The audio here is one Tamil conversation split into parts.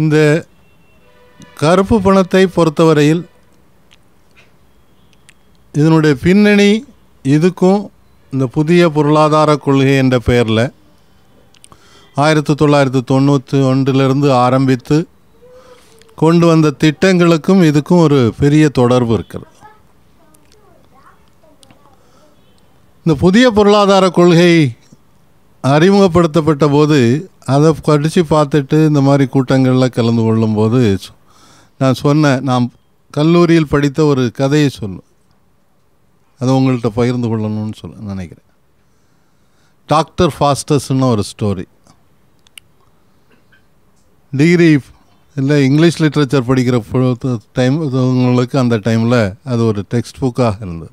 இந்த கருப்பு பணத்தை பொறுத்தவரையில் இதனுடைய பின்னணி இதுக்கும் இந்த புதிய பொருளாதார கொள்கை என்ற பெயரில் ஆயிரத்தி தொள்ளாயிரத்தி தொண்ணூற்றி ஒன்றிலிருந்து ஆரம்பித்து கொண்டு வந்த திட்டங்களுக்கும் இதுக்கும் ஒரு பெரிய தொடர்பு இருக்கிறது இந்த புதிய பொருளாதார கொள்கை அறிமுகப்படுத்தப்பட்ட போது அதை படித்து பார்த்துட்டு இந்த மாதிரி கூட்டங்களில் கலந்து கொள்ளும்போது நான் சொன்னேன் நான் கல்லூரியில் படித்த ஒரு கதையை சொல்லும் அதை உங்கள்கிட்ட பகிர்ந்து கொள்ளணும்னு சொல்ல நினைக்கிறேன் டாக்டர் ஃபாஸ்டஸ்ன்னு ஒரு ஸ்டோரி டிகிரி இல்லை இங்கிலீஷ் லிட்ரேச்சர் படிக்கிற டைம் உங்களுக்கு அந்த டைமில் அது ஒரு டெக்ஸ்ட் புக்காக இருந்தது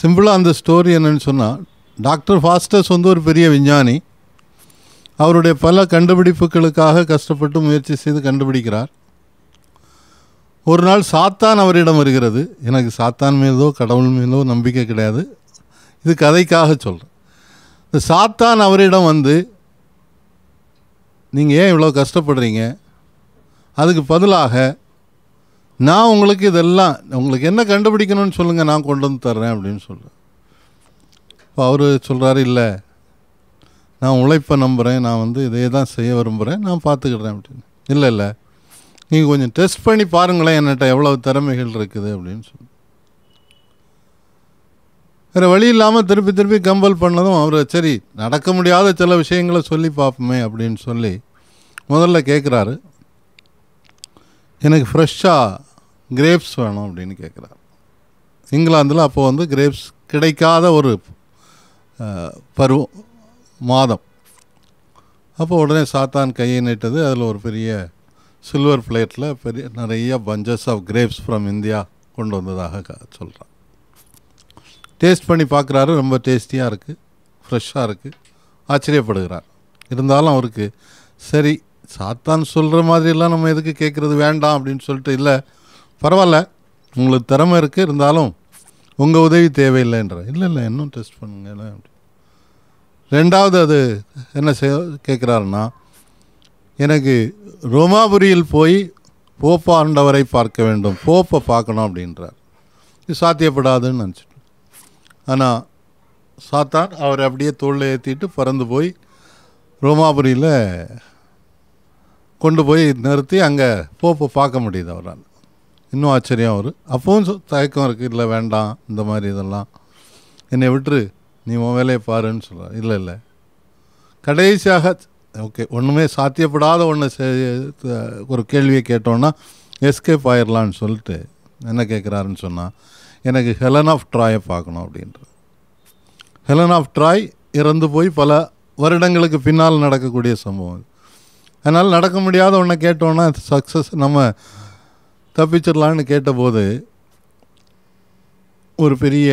சிம்பிளாக அந்த ஸ்டோரி என்னென்னு சொன்னால் டாக்டர் ஃபாஸ்டர்ஸ் வந்து ஒரு பெரிய விஞ்ஞானி அவருடைய பல கண்டுபிடிப்புகளுக்காக கஷ்டப்பட்டு முயற்சி செய்து கண்டுபிடிக்கிறார் ஒரு நாள் சாத்தான் அவரிடம் வருகிறது எனக்கு சாத்தான் மீதோ கடவுள் மீதோ நம்பிக்கை கிடையாது இது கதைக்காக சொல்கிறேன் இந்த சாத்தான் அவரிடம் வந்து நீங்கள் ஏன் இவ்வளோ கஷ்டப்படுறீங்க அதுக்கு பதிலாக நான் உங்களுக்கு இதெல்லாம் உங்களுக்கு என்ன கண்டுபிடிக்கணும்னு சொல்லுங்கள் நான் கொண்டு வந்து தர்றேன் அப்படின்னு சொல்கிறேன் இப்போ அவர் சொல்கிறாரு இல்லை நான் உழைப்பை நம்புகிறேன் நான் வந்து இதையே தான் செய்ய விரும்புகிறேன் நான் பார்த்துக்கிறேன் அப்படின்னு இல்லை இல்லை நீங்கள் கொஞ்சம் டெஸ்ட் பண்ணி பாருங்களேன் என்னட்ட எவ்வளோ திறமைகள் இருக்குது அப்படின்னு சொல்லி வேறு வழி இல்லாமல் திருப்பி திருப்பி கம்பல் பண்ணதும் அவர் சரி நடக்க முடியாத சில விஷயங்களை சொல்லி பார்ப்போமே அப்படின்னு சொல்லி முதல்ல கேட்குறாரு எனக்கு ஃப்ரெஷ்ஷாக கிரேப்ஸ் வேணும் அப்படின்னு கேட்குறாரு இங்கிலாந்தில் அப்போது வந்து கிரேப்ஸ் கிடைக்காத ஒரு பருவம் மாதம் அப்போ உடனே சாத்தான் கையை நீட்டது அதில் ஒரு பெரிய சில்வர் பிளேட்டில் பெரிய நிறைய bunches of grapes from India கொண்டு வந்ததாக சொல்கிறான் டேஸ்ட் பண்ணி பார்க்குறாரு ரொம்ப டேஸ்டியாக இருக்குது ஃப்ரெஷ்ஷாக இருக்குது ஆச்சரியப்படுகிறார் இருந்தாலும் அவருக்கு சரி சாத்தான் சொல்கிற மாதிரிலாம் நம்ம எதுக்கு கேட்குறது வேண்டாம் அப்படின்னு சொல்லிட்டு இல்லை பரவாயில்ல உங்களுக்கு திறமை இருக்குது இருந்தாலும் உங்கள் உதவி தேவையில்லைன்ற இல்லை இல்லை இன்னும் டெஸ்ட் பண்ணுங்க ரெண்டாவது அது என்ன செய் கேட்குறாருன்னா எனக்கு ரோமாபுரியில் போய் போப்ப ஆண்டவரை பார்க்க வேண்டும் போப்பை பார்க்கணும் அப்படின்றார் இது சாத்தியப்படாதுன்னு நினச்சிட்டேன் ஆனால் சாத்தான் அவரை அப்படியே தோளில் ஏற்றிட்டு பறந்து போய் ரோமாபுரியில் கொண்டு போய் நிறுத்தி அங்கே போப்பை பார்க்க முடியுது அவரால் இன்னும் ஆச்சரியம் அவர் அப்பவும் தயக்கம் இருக்குது இல்லை வேண்டாம் இந்த மாதிரி இதெல்லாம் என்னை விட்டுரு நீ உன் வேலையை பாருன்னு சொல்கிறான் இல்லை இல்லை கடைசியாக ஓகே ஒன்றுமே சாத்தியப்படாத ஒன்று ஒரு கேள்வியை கேட்டோன்னா எஸ்கேப் ஆயிடலான்னு சொல்லிட்டு என்ன கேட்குறாருன்னு சொன்னால் எனக்கு ஹெலன் ஆஃப் ட்ராயை பார்க்கணும் அப்படின்ற ஹெலன் ஆஃப் ட்ராய் இறந்து போய் பல வருடங்களுக்கு பின்னால் நடக்கக்கூடிய சம்பவம் அதனால் நடக்க முடியாத ஒன்றை கேட்டோன்னா சக்ஸஸ் நம்ம தப்பிச்சிடலான்னு கேட்டபோது ஒரு பெரிய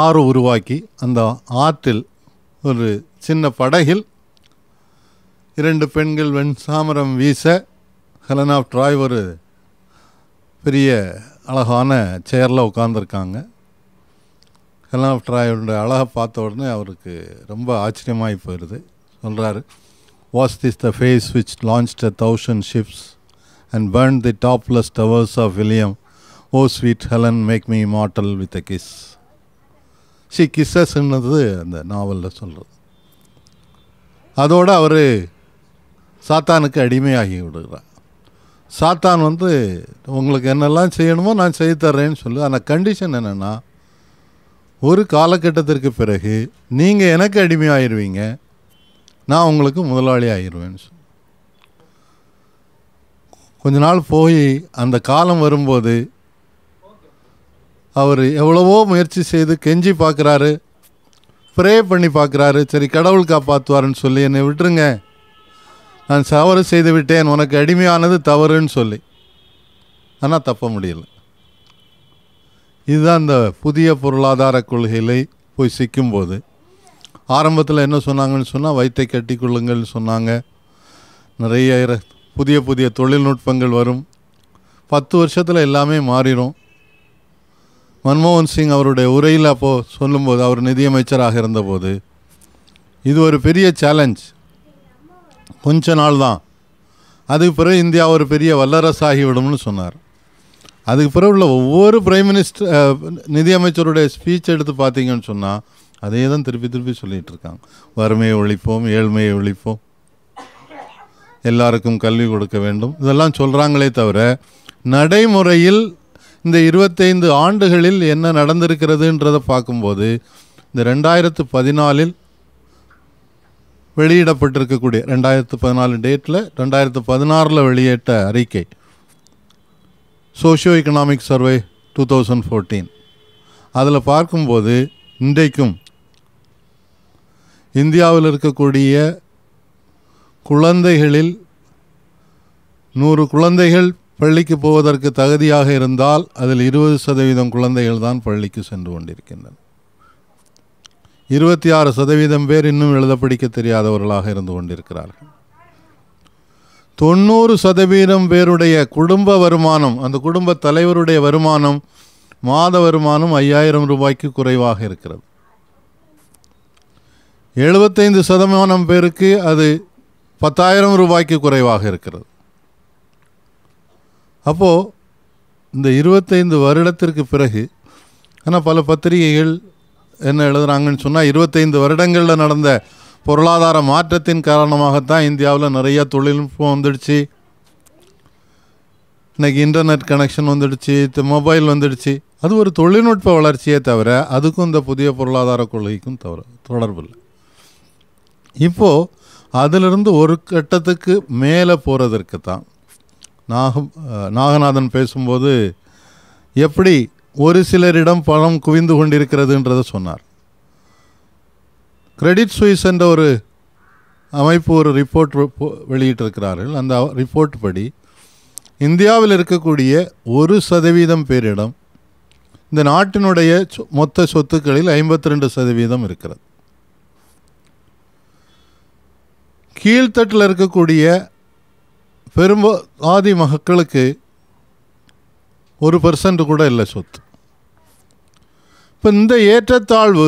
ஆறு உருவாக்கி அந்த ஆற்றில் ஒரு சின்ன படகில் இரண்டு பெண்கள் வெண் சாமரம் வீச ஹெலன் ஆஃப் ட்ராய் ஒரு பெரிய அழகான சேரில் உட்காந்துருக்காங்க ஹெலன் ஆஃப் ட்ராயோட அழகை பார்த்த உடனே அவருக்கு ரொம்ப ஆச்சரியமாகி போயிடுது சொல்கிறாரு was this the face which launch a thousand ships and burn the topless towers of William O sweet Helen make me mortal with a kiss சி கிஸ்ஸஸ்ன்றது அந்த நாவலில் சொல்கிறது அதோடு அவர் சாத்தானுக்கு அடிமையாகி விடுகிறார் சாத்தான் வந்து உங்களுக்கு என்னெல்லாம் செய்யணுமோ நான் செய்து தர்றேன்னு சொல்லு ஆனால் கண்டிஷன் என்னென்னா ஒரு காலகட்டத்திற்கு பிறகு நீங்கள் எனக்கு அடிமையாகிடுவீங்க நான் உங்களுக்கு முதலாளி ஆகிடுவேன்னு சொல்லு கொஞ்ச நாள் போய் அந்த காலம் வரும்போது அவர் எவ்வளவோ முயற்சி செய்து கெஞ்சி பார்க்குறாரு ப்ரே பண்ணி பார்க்குறாரு சரி கடவுள் காப்பாற்றுவாருன்னு சொல்லி என்னை விட்டுருங்க நான் தவறு செய்து விட்டேன் உனக்கு அடிமையானது தவறுன்னு சொல்லி ஆனால் தப்ப முடியல இதுதான் இந்த புதிய பொருளாதார கொள்கையில் போய் சிக்கும்போது ஆரம்பத்தில் என்ன சொன்னாங்கன்னு சொன்னால் வயிற்றை கட்டி கொள்ளுங்கள்னு சொன்னாங்க நிறைய புதிய புதிய தொழில்நுட்பங்கள் வரும் பத்து வருஷத்தில் எல்லாமே மாறிடும் மன்மோகன் சிங் அவருடைய உரையில் அப்போது சொல்லும்போது அவர் நிதியமைச்சராக இருந்தபோது இது ஒரு பெரிய சேலஞ்ச் கொஞ்ச நாள் தான் அதுக்கு பிறகு இந்தியா ஒரு பெரிய வல்லரசாகிவிடும்னு சொன்னார் அதுக்கு பிறகு உள்ள ஒவ்வொரு பிரைம் மினிஸ்டர் நிதியமைச்சருடைய ஸ்பீச் எடுத்து பார்த்தீங்கன்னு சொன்னால் அதே தான் திருப்பி திருப்பி சொல்லிகிட்டு இருக்காங்க வறுமையை ஒழிப்போம் ஏழ்மையை ஒழிப்போம் எல்லாருக்கும் கல்வி கொடுக்க வேண்டும் இதெல்லாம் சொல்கிறாங்களே தவிர நடைமுறையில் இந்த இருபத்தைந்து ஆண்டுகளில் என்ன நடந்திருக்கிறதுன்றதை பார்க்கும்போது இந்த ரெண்டாயிரத்து பதினாலில் வெளியிடப்பட்டிருக்கக்கூடிய ரெண்டாயிரத்து பதினாலு டேட்டில் ரெண்டாயிரத்து பதினாறில் வெளியிட்ட அறிக்கை socio economic survey two thousand fourteen அதில் பார்க்கும்போது இன்றைக்கும் இந்தியாவில் இருக்கக்கூடிய குழந்தைகளில் நூறு குழந்தைகள் பள்ளிக்கு போவதற்கு தகுதியாக இருந்தால் அதில் இருபது சதவீதம் குழந்தைகள் தான் பள்ளிக்கு சென்று கொண்டிருக்கின்றன இருபத்தி ஆறு சதவீதம் பேர் இன்னும் எழுத படிக்க தெரியாதவர்களாக இருந்து கொண்டிருக்கிறார்கள் தொண்ணூறு சதவீதம் பேருடைய குடும்ப வருமானம் அந்த குடும்ப தலைவருடைய வருமானம் மாத வருமானம் ஐயாயிரம் ரூபாய்க்கு குறைவாக இருக்கிறது எழுபத்தைந்து சதமானம் பேருக்கு அது பத்தாயிரம் ரூபாய்க்கு குறைவாக இருக்கிறது அப்போது இந்த இருபத்தைந்து வருடத்திற்கு பிறகு ஆனால் பல பத்திரிகைகள் என்ன எழுதுகிறாங்கன்னு சொன்னால் இருபத்தைந்து வருடங்களில் நடந்த பொருளாதார மாற்றத்தின் காரணமாகத்தான் இந்தியாவில் நிறையா தொழில்நுட்பம் வந்துடுச்சு இன்றைக்கி இன்டர்நெட் கனெக்ஷன் வந்துடுச்சு மொபைல் வந்துடுச்சு அது ஒரு தொழில்நுட்ப வளர்ச்சியே தவிர அதுக்கும் இந்த புதிய பொருளாதார கொள்கைக்கும் தவிர தொடர்பு இல்லை இப்போது அதிலிருந்து ஒரு கட்டத்துக்கு மேலே போகிறதற்கு தான் நாகம் நாகநாதன் பேசும்போது எப்படி ஒரு சிலரிடம் பணம் குவிந்து கொண்டிருக்கிறதுன்றதை சொன்னார் கிரெடிட் சுவிஸ் என்ற ஒரு அமைப்பு ஒரு ரிப்போர்ட் வெளியிட்டிருக்கிறார்கள் அந்த ரிப்போர்ட் படி இந்தியாவில் இருக்கக்கூடிய ஒரு சதவீதம் பேரிடம் இந்த நாட்டினுடைய மொத்த சொத்துக்களில் ஐம்பத்தி ரெண்டு சதவீதம் இருக்கிறது கீழ்த்தட்டில் இருக்கக்கூடிய பெரும்போ ஆதி மக்களுக்கு ஒரு பர்சன்ட் கூட இல்லை சொத்து இப்போ இந்த ஏற்றத்தாழ்வு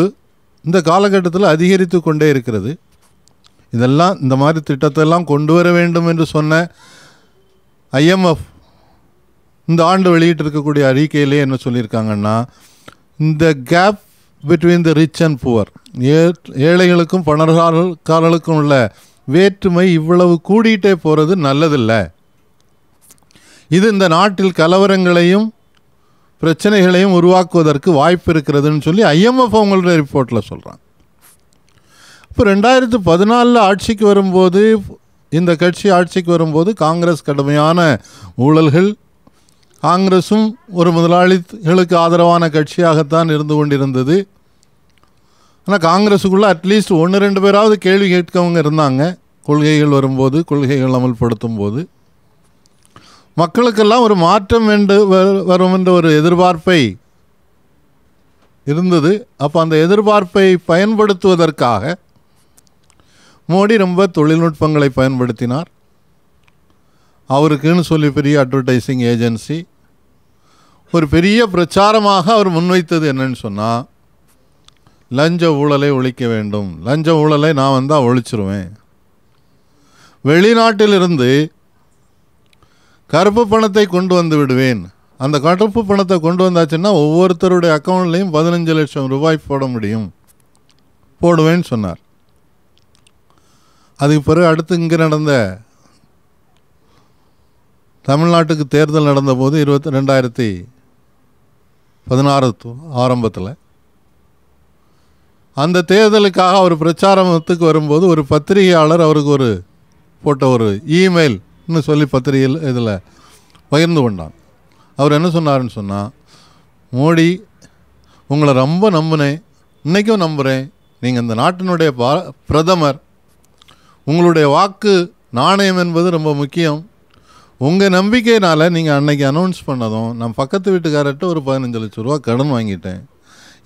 இந்த காலகட்டத்தில் அதிகரித்து கொண்டே இருக்கிறது இதெல்லாம் இந்த மாதிரி திட்டத்தெல்லாம் கொண்டு வர வேண்டும் என்று சொன்ன ஐஎம்எஃப் இந்த ஆண்டு வெளியிட்டிருக்கக்கூடிய அறிக்கையிலே என்ன சொல்லியிருக்காங்கன்னா இந்த gap between the rich and poor ஏழைகளுக்கும் பணக்காரர்களுக்கும் உள்ள வேற்றுமை இவ்வளவு கூடிட்டே போகிறது நல்லதில்லை இது இந்த நாட்டில் கலவரங்களையும் பிரச்சனைகளையும் உருவாக்குவதற்கு வாய்ப்பு இருக்கிறதுன்னு சொல்லி ஐஎம்எஃப் அவங்களுடைய ரிப்போர்ட்டில் சொல்கிறான் இப்போ ரெண்டாயிரத்து பதினாலில் ஆட்சிக்கு வரும்போது இந்த கட்சி ஆட்சிக்கு வரும்போது காங்கிரஸ் கடுமையான ஊழல்கள் காங்கிரஸும் ஒரு முதலாளிகளுக்கு ஆதரவான கட்சியாகத்தான் இருந்து கொண்டிருந்தது ஆனால் காங்கிரஸுக்குள்ளே அட்லீஸ்ட் ஒன்று ரெண்டு பேராவது கேள்வி கேட்கவங்க இருந்தாங்க கொள்கைகள் வரும்போது கொள்கைகள் அமல்படுத்தும் போது மக்களுக்கெல்லாம் ஒரு மாற்றம் வேண்டு வரும் என்ற ஒரு எதிர்பார்ப்பை இருந்தது அப்போ அந்த எதிர்பார்ப்பை பயன்படுத்துவதற்காக மோடி ரொம்ப தொழில்நுட்பங்களை பயன்படுத்தினார் அவருக்குன்னு சொல்லி பெரிய அட்வர்டைஸிங் ஏஜென்சி ஒரு பெரிய பிரச்சாரமாக அவர் முன்வைத்தது என்னன்னு சொன்னால் லஞ்ச ஊழலை ஒழிக்க வேண்டும் லஞ்ச ஊழலை நான் வந்தால் ஒழிச்சிருவேன் வெளிநாட்டிலிருந்து கருப்பு பணத்தை கொண்டு வந்து விடுவேன் அந்த கருப்பு பணத்தை கொண்டு வந்தாச்சுன்னா ஒவ்வொருத்தருடைய அக்கௌண்ட்லேயும் பதினஞ்சு லட்சம் ரூபாய் போட முடியும் போடுவேன்னு சொன்னார் அதுக்கு பிறகு அடுத்து இங்கே நடந்த தமிழ்நாட்டுக்கு தேர்தல் நடந்தபோது இருபத்தி ரெண்டாயிரத்தி பதினாறு ஆரம்பத்தில் அந்த தேர்தலுக்காக அவர் பிரச்சாரத்துக்கு வரும்போது ஒரு பத்திரிகையாளர் அவருக்கு ஒரு போட்ட ஒரு இமெயில்னு சொல்லி பத்திரிகையில் இதில் பகிர்ந்து கொண்டான் அவர் என்ன சொன்னார்னு சொன்னால் மோடி உங்களை ரொம்ப நம்பினேன் இன்றைக்கும் நம்புகிறேன் நீங்கள் இந்த நாட்டினுடைய ப பிரதமர் உங்களுடைய வாக்கு நாணயம் என்பது ரொம்ப முக்கியம் உங்கள் நம்பிக்கையினால் நீங்கள் அன்னைக்கு அனௌன்ஸ் பண்ணதும் நான் பக்கத்து வீட்டுக்காரர்கிட்ட ஒரு பதினஞ்சு லட்ச ரூபா கடன் வாங்கிட்டேன்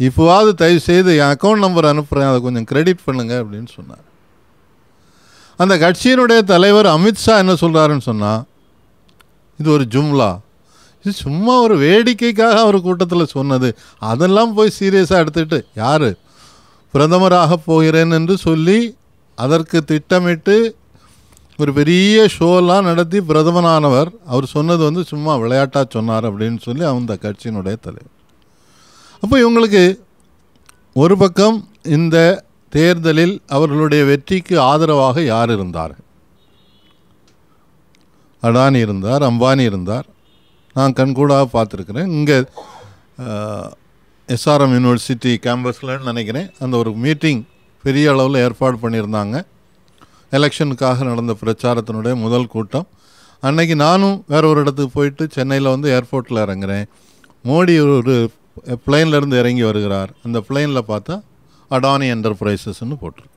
இப்போவாவது தயவு செய்து என் அக்கௌண்ட் நம்பர் அனுப்புகிறேன் அதை கொஞ்சம் கிரெடிட் பண்ணுங்கள் அப்படின்னு சொன்னார் அந்த கட்சியினுடைய தலைவர் அமித்ஷா என்ன சொல்கிறாருன்னு சொன்னால் இது ஒரு ஜும்லா இது சும்மா ஒரு வேடிக்கைக்காக அவர் கூட்டத்தில் சொன்னது அதெல்லாம் போய் சீரியஸாக எடுத்துக்கிட்டு யார் பிரதமராக போகிறேன் என்று சொல்லி அதற்கு திட்டமிட்டு ஒரு பெரிய ஷோலாம் நடத்தி பிரதமனானவர் அவர் சொன்னது வந்து சும்மா விளையாட்டாக சொன்னார் அப்படின்னு சொல்லி அந்த கட்சியினுடைய தலைவர் அப்போ இவங்களுக்கு ஒரு பக்கம் இந்த தேர்தலில் அவர்களுடைய வெற்றிக்கு ஆதரவாக யார் இருந்தார் அடானி இருந்தார் அம்பானி இருந்தார் நான் கண்கூடாக பார்த்துருக்குறேன் இங்கே எஸ்ஆர்எம் யூனிவர்சிட்டி கேம்பஸில் நினைக்கிறேன் அந்த ஒரு மீட்டிங் பெரிய அளவில் ஏற்பாடு பண்ணியிருந்தாங்க எலெக்ஷனுக்காக நடந்த பிரச்சாரத்தினுடைய முதல் கூட்டம் அன்னைக்கு நானும் வேற ஒரு இடத்துக்கு போயிட்டு சென்னையில் வந்து ஏர்போர்ட்டில் இறங்குறேன் மோடி ஒரு பிளேன்லேருந்து இறங்கி வருகிறார் அந்த பிளேனில் பார்த்தா அடானி என்டர்பிரைசஸ்ன்னு போட்டிருக்கு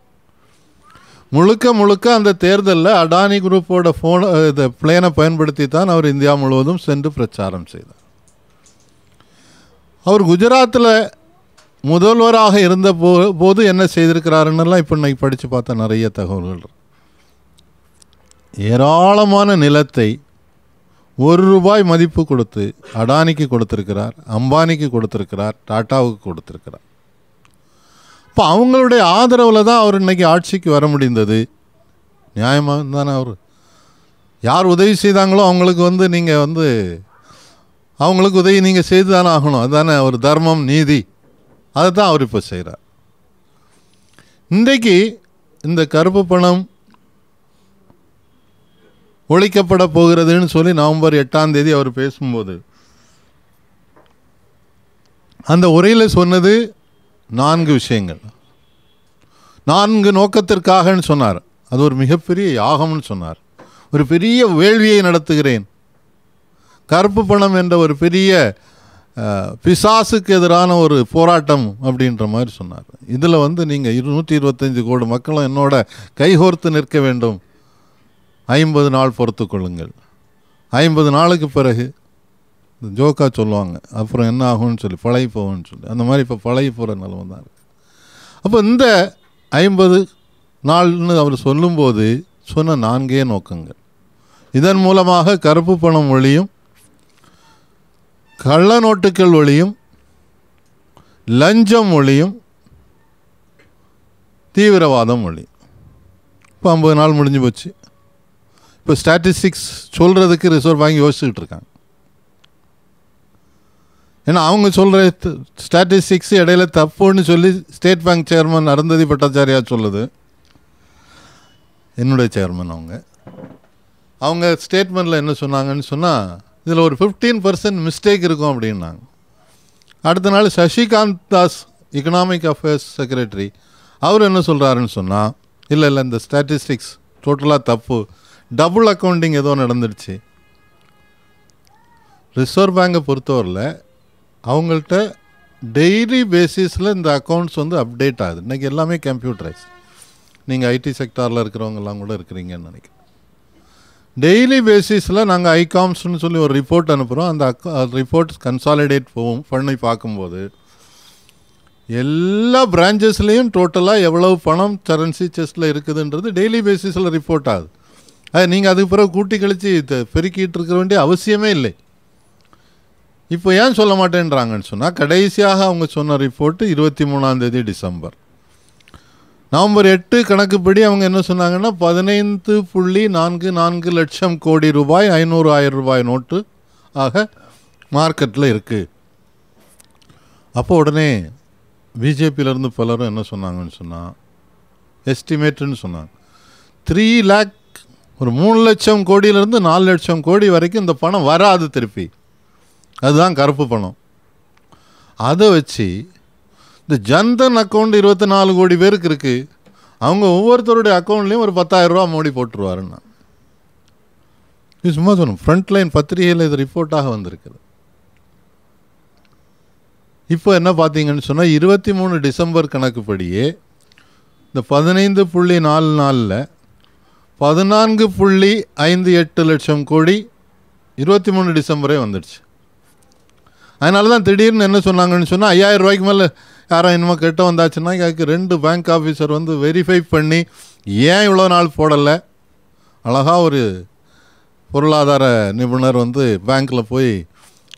முழுக்க முழுக்க அந்த தேர்தலில் அடானி குரூப்போட ஃபோன் இந்த பிளேனை பயன்படுத்தி தான் அவர் இந்தியா முழுவதும் சென்று பிரச்சாரம் செய்தார் அவர் குஜராத்தில் முதல்வராக இருந்த போ போது என்ன செய்திருக்கிறாருன்னெல்லாம் இப்போ இன்னைக்கு படித்து பார்த்தா நிறைய தகவல்கள் ஏராளமான நிலத்தை ஒரு ரூபாய் மதிப்பு கொடுத்து அடானிக்கு கொடுத்துருக்கிறார் அம்பானிக்கு கொடுத்துருக்கிறார் டாட்டாவுக்கு கொடுத்துருக்கிறார் இப்போ அவங்களுடைய ஆதரவில் தான் அவர் இன்றைக்கி ஆட்சிக்கு வர முடிந்தது நியாயமாக தானே அவர் யார் உதவி செய்தாங்களோ அவங்களுக்கு வந்து நீங்கள் வந்து அவங்களுக்கு உதவி நீங்கள் செய்து தானே ஆகணும் அதுதானே ஒரு தர்மம் நீதி அதை தான் அவர் இப்போ செய்கிறார் இன்றைக்கு இந்த கருப்பு பணம் ஒழிக்கப்பட போகிறதுன்னு சொல்லி நவம்பர் எட்டாம் தேதி அவர் பேசும்போது அந்த உரையில் சொன்னது நான்கு விஷயங்கள் நான்கு நோக்கத்திற்காகன்னு சொன்னார் அது ஒரு மிகப்பெரிய யாகம்னு சொன்னார் ஒரு பெரிய வேள்வியை நடத்துகிறேன் கருப்பு பணம் என்ற ஒரு பெரிய பிசாசுக்கு எதிரான ஒரு போராட்டம் அப்படின்ற மாதிரி சொன்னார் இதில் வந்து நீங்கள் இருநூற்றி இருபத்தஞ்சி கோடி மக்களும் என்னோட கைகோர்த்து நிற்க வேண்டும் ஐம்பது நாள் பொறுத்து கொள்ளுங்கள் ஐம்பது நாளுக்கு பிறகு ஜோக்கா சொல்லுவாங்க அப்புறம் என்ன ஆகும்னு சொல்லி பழகி போகும்னு சொல்லி அந்த மாதிரி இப்போ பழகி போகிற நிலம தான் இருக்குது அப்போ இந்த ஐம்பது நாள்னு அவர் சொல்லும்போது சொன்ன நான்கே நோக்கங்கள் இதன் மூலமாக கருப்பு பணம் ஒளியும் கள்ள நோட்டுக்கள் ஒளியும் லஞ்சம் ஒளியும் தீவிரவாதம் ஒளி இப்போ ஐம்பது நாள் முடிஞ்சு போச்சு இப்போ ஸ்டாட்டிஸ்டிக்ஸ் சொல்கிறதுக்கு ரிசர்வ் வாங்கி யோசிச்சுக்கிட்டு இருக்காங்க ஏன்னா அவங்க சொல்கிற ஸ்டாட்டிஸ்டிக்ஸ் இடையில தப்புன்னு சொல்லி State Bank chairman Arundhati Bhattacharya சொல்லுது என்னுடைய சேர்மன் அவங்க அவங்க ஸ்டேட்மெண்ட்டில் என்ன சொன்னாங்கன்னு சொன்னால் இதில் ஒரு ஃபிஃப்டீன் பர்சன்ட் மிஸ்டேக் இருக்கும் அப்படின்னாங்க அடுத்த நாள் Sasikanth Das economic affairs secretary அவர் என்ன சொல்கிறாருன்னு சொன்னால் இல்லை இல்லை இந்த ஸ்டாட்டிஸ்டிக்ஸ் டோட்டலாக தப்பு டபுள் அக்கௌண்டிங் ஏதோ நடந்துடுச்சு ரிசர்வ் பேங்கை பொறுத்தவரையில் அவங்கள்ட்ட டெய்லி பேசிஸில் இந்த அக்கௌண்ட்ஸ் வந்து அப்டேட் ஆகுது இன்றைக்கி எல்லாமே கம்ப்யூட்டரைஸ் நீங்கள் ஐடி செக்டாரில் இருக்கிறவங்கெல்லாம் கூட இருக்கிறீங்கன்னு நினைக்கிறேன் டெய்லி பேசிஸில் நாங்கள் ஐகாம்ஸ்னு சொல்லி ஒரு ரிப்போர்ட் அனுப்புகிறோம் அந்த அக்கௌ ரிப்போர்ட்ஸ் கன்சாலிடேட் போகும் பண்ணி பார்க்கும்போது எல்லா பிரான்ச்சஸ்லேயும் டோட்டலாக எவ்வளவு பணம் கரன்சி செஸ்ட்டில் இருக்குதுன்றது டெய்லி பேசிஸில் ரிப்போர்ட் ஆகுது அது நீங்கள் அதுக்கு பிறகு கூட்டி கழித்து பெருக்கிட்டு இருக்க வேண்டிய அவசியமே இல்லை இப்போ ஏன் சொல்ல மாட்டேன்றாங்கன்னு சொன்னால் கடைசியாக அவங்க சொன்ன ரிப்போர்ட்டு இருபத்தி மூணாந்தேதி டிசம்பர் நவம்பர் எட்டு கணக்குப்படி அவங்க என்ன சொன்னாங்கன்னா பதினைந்து புள்ளி நான்கு நான்கு லட்சம் கோடி ரூபாய் ஐநூறு ஆயிரம் ரூபாய் நோட்டு ஆக மார்க்கெட்டில் இருக்குது அப்போ உடனே பிஜேபியிலேருந்து பலரும் என்ன சொன்னாங்கன்னு சொன்னால் எஸ்டிமேட்டுன்னு சொன்னாங்க த்ரீ லேக் ஒரு மூணு லட்சம் கோடியிலேருந்து நாலு லட்சம் கோடி வரைக்கும் இந்த பணம் வராது திருப்பி அதுதான் கருப்பு பணம் அதை வச்சு இந்த ஜன்தன் அக்கௌண்ட் இருபத்தி நாலு கோடி பேருக்கு இருக்குது அவங்க ஒவ்வொருத்தருடைய அக்கௌண்ட்லேயும் ஒரு பத்தாயிரரூபா மூடி போட்டுருவாருன்னா இது சும்மா சொல்லணும் ஃப்ரண்ட்லைன் பத்திரிகையில் இது ரிப்போர்ட்டாக வந்திருக்குது இப்போ என்ன பார்த்தீங்கன்னு சொன்னால் இருபத்தி மூணு டிசம்பர் கணக்குப்படியே இந்த பதினைந்து புள்ளி நாலு நாளில் பதினான்கு புள்ளி ஐந்து எட்டு லட்சம் கோடி இருபத்தி மூணு டிசம்பரே வந்துடுச்சு அதனால தான் திடீர்னு என்ன சொன்னாங்கன்னு சொன்னால் ஐயாயிரம் ரூபாய்க்கு மேலே யாரும் இன்னமும் கெட்ட வந்தாச்சுன்னா எனக்கு ரெண்டு பேங்க் ஆஃபீஸர் வந்து வெரிஃபை பண்ணி ஏன் இவ்வளோ நாள் போடலை அழகாக ஒரு பொருளாதார நிபுணர் வந்து பேங்க்கில் போய்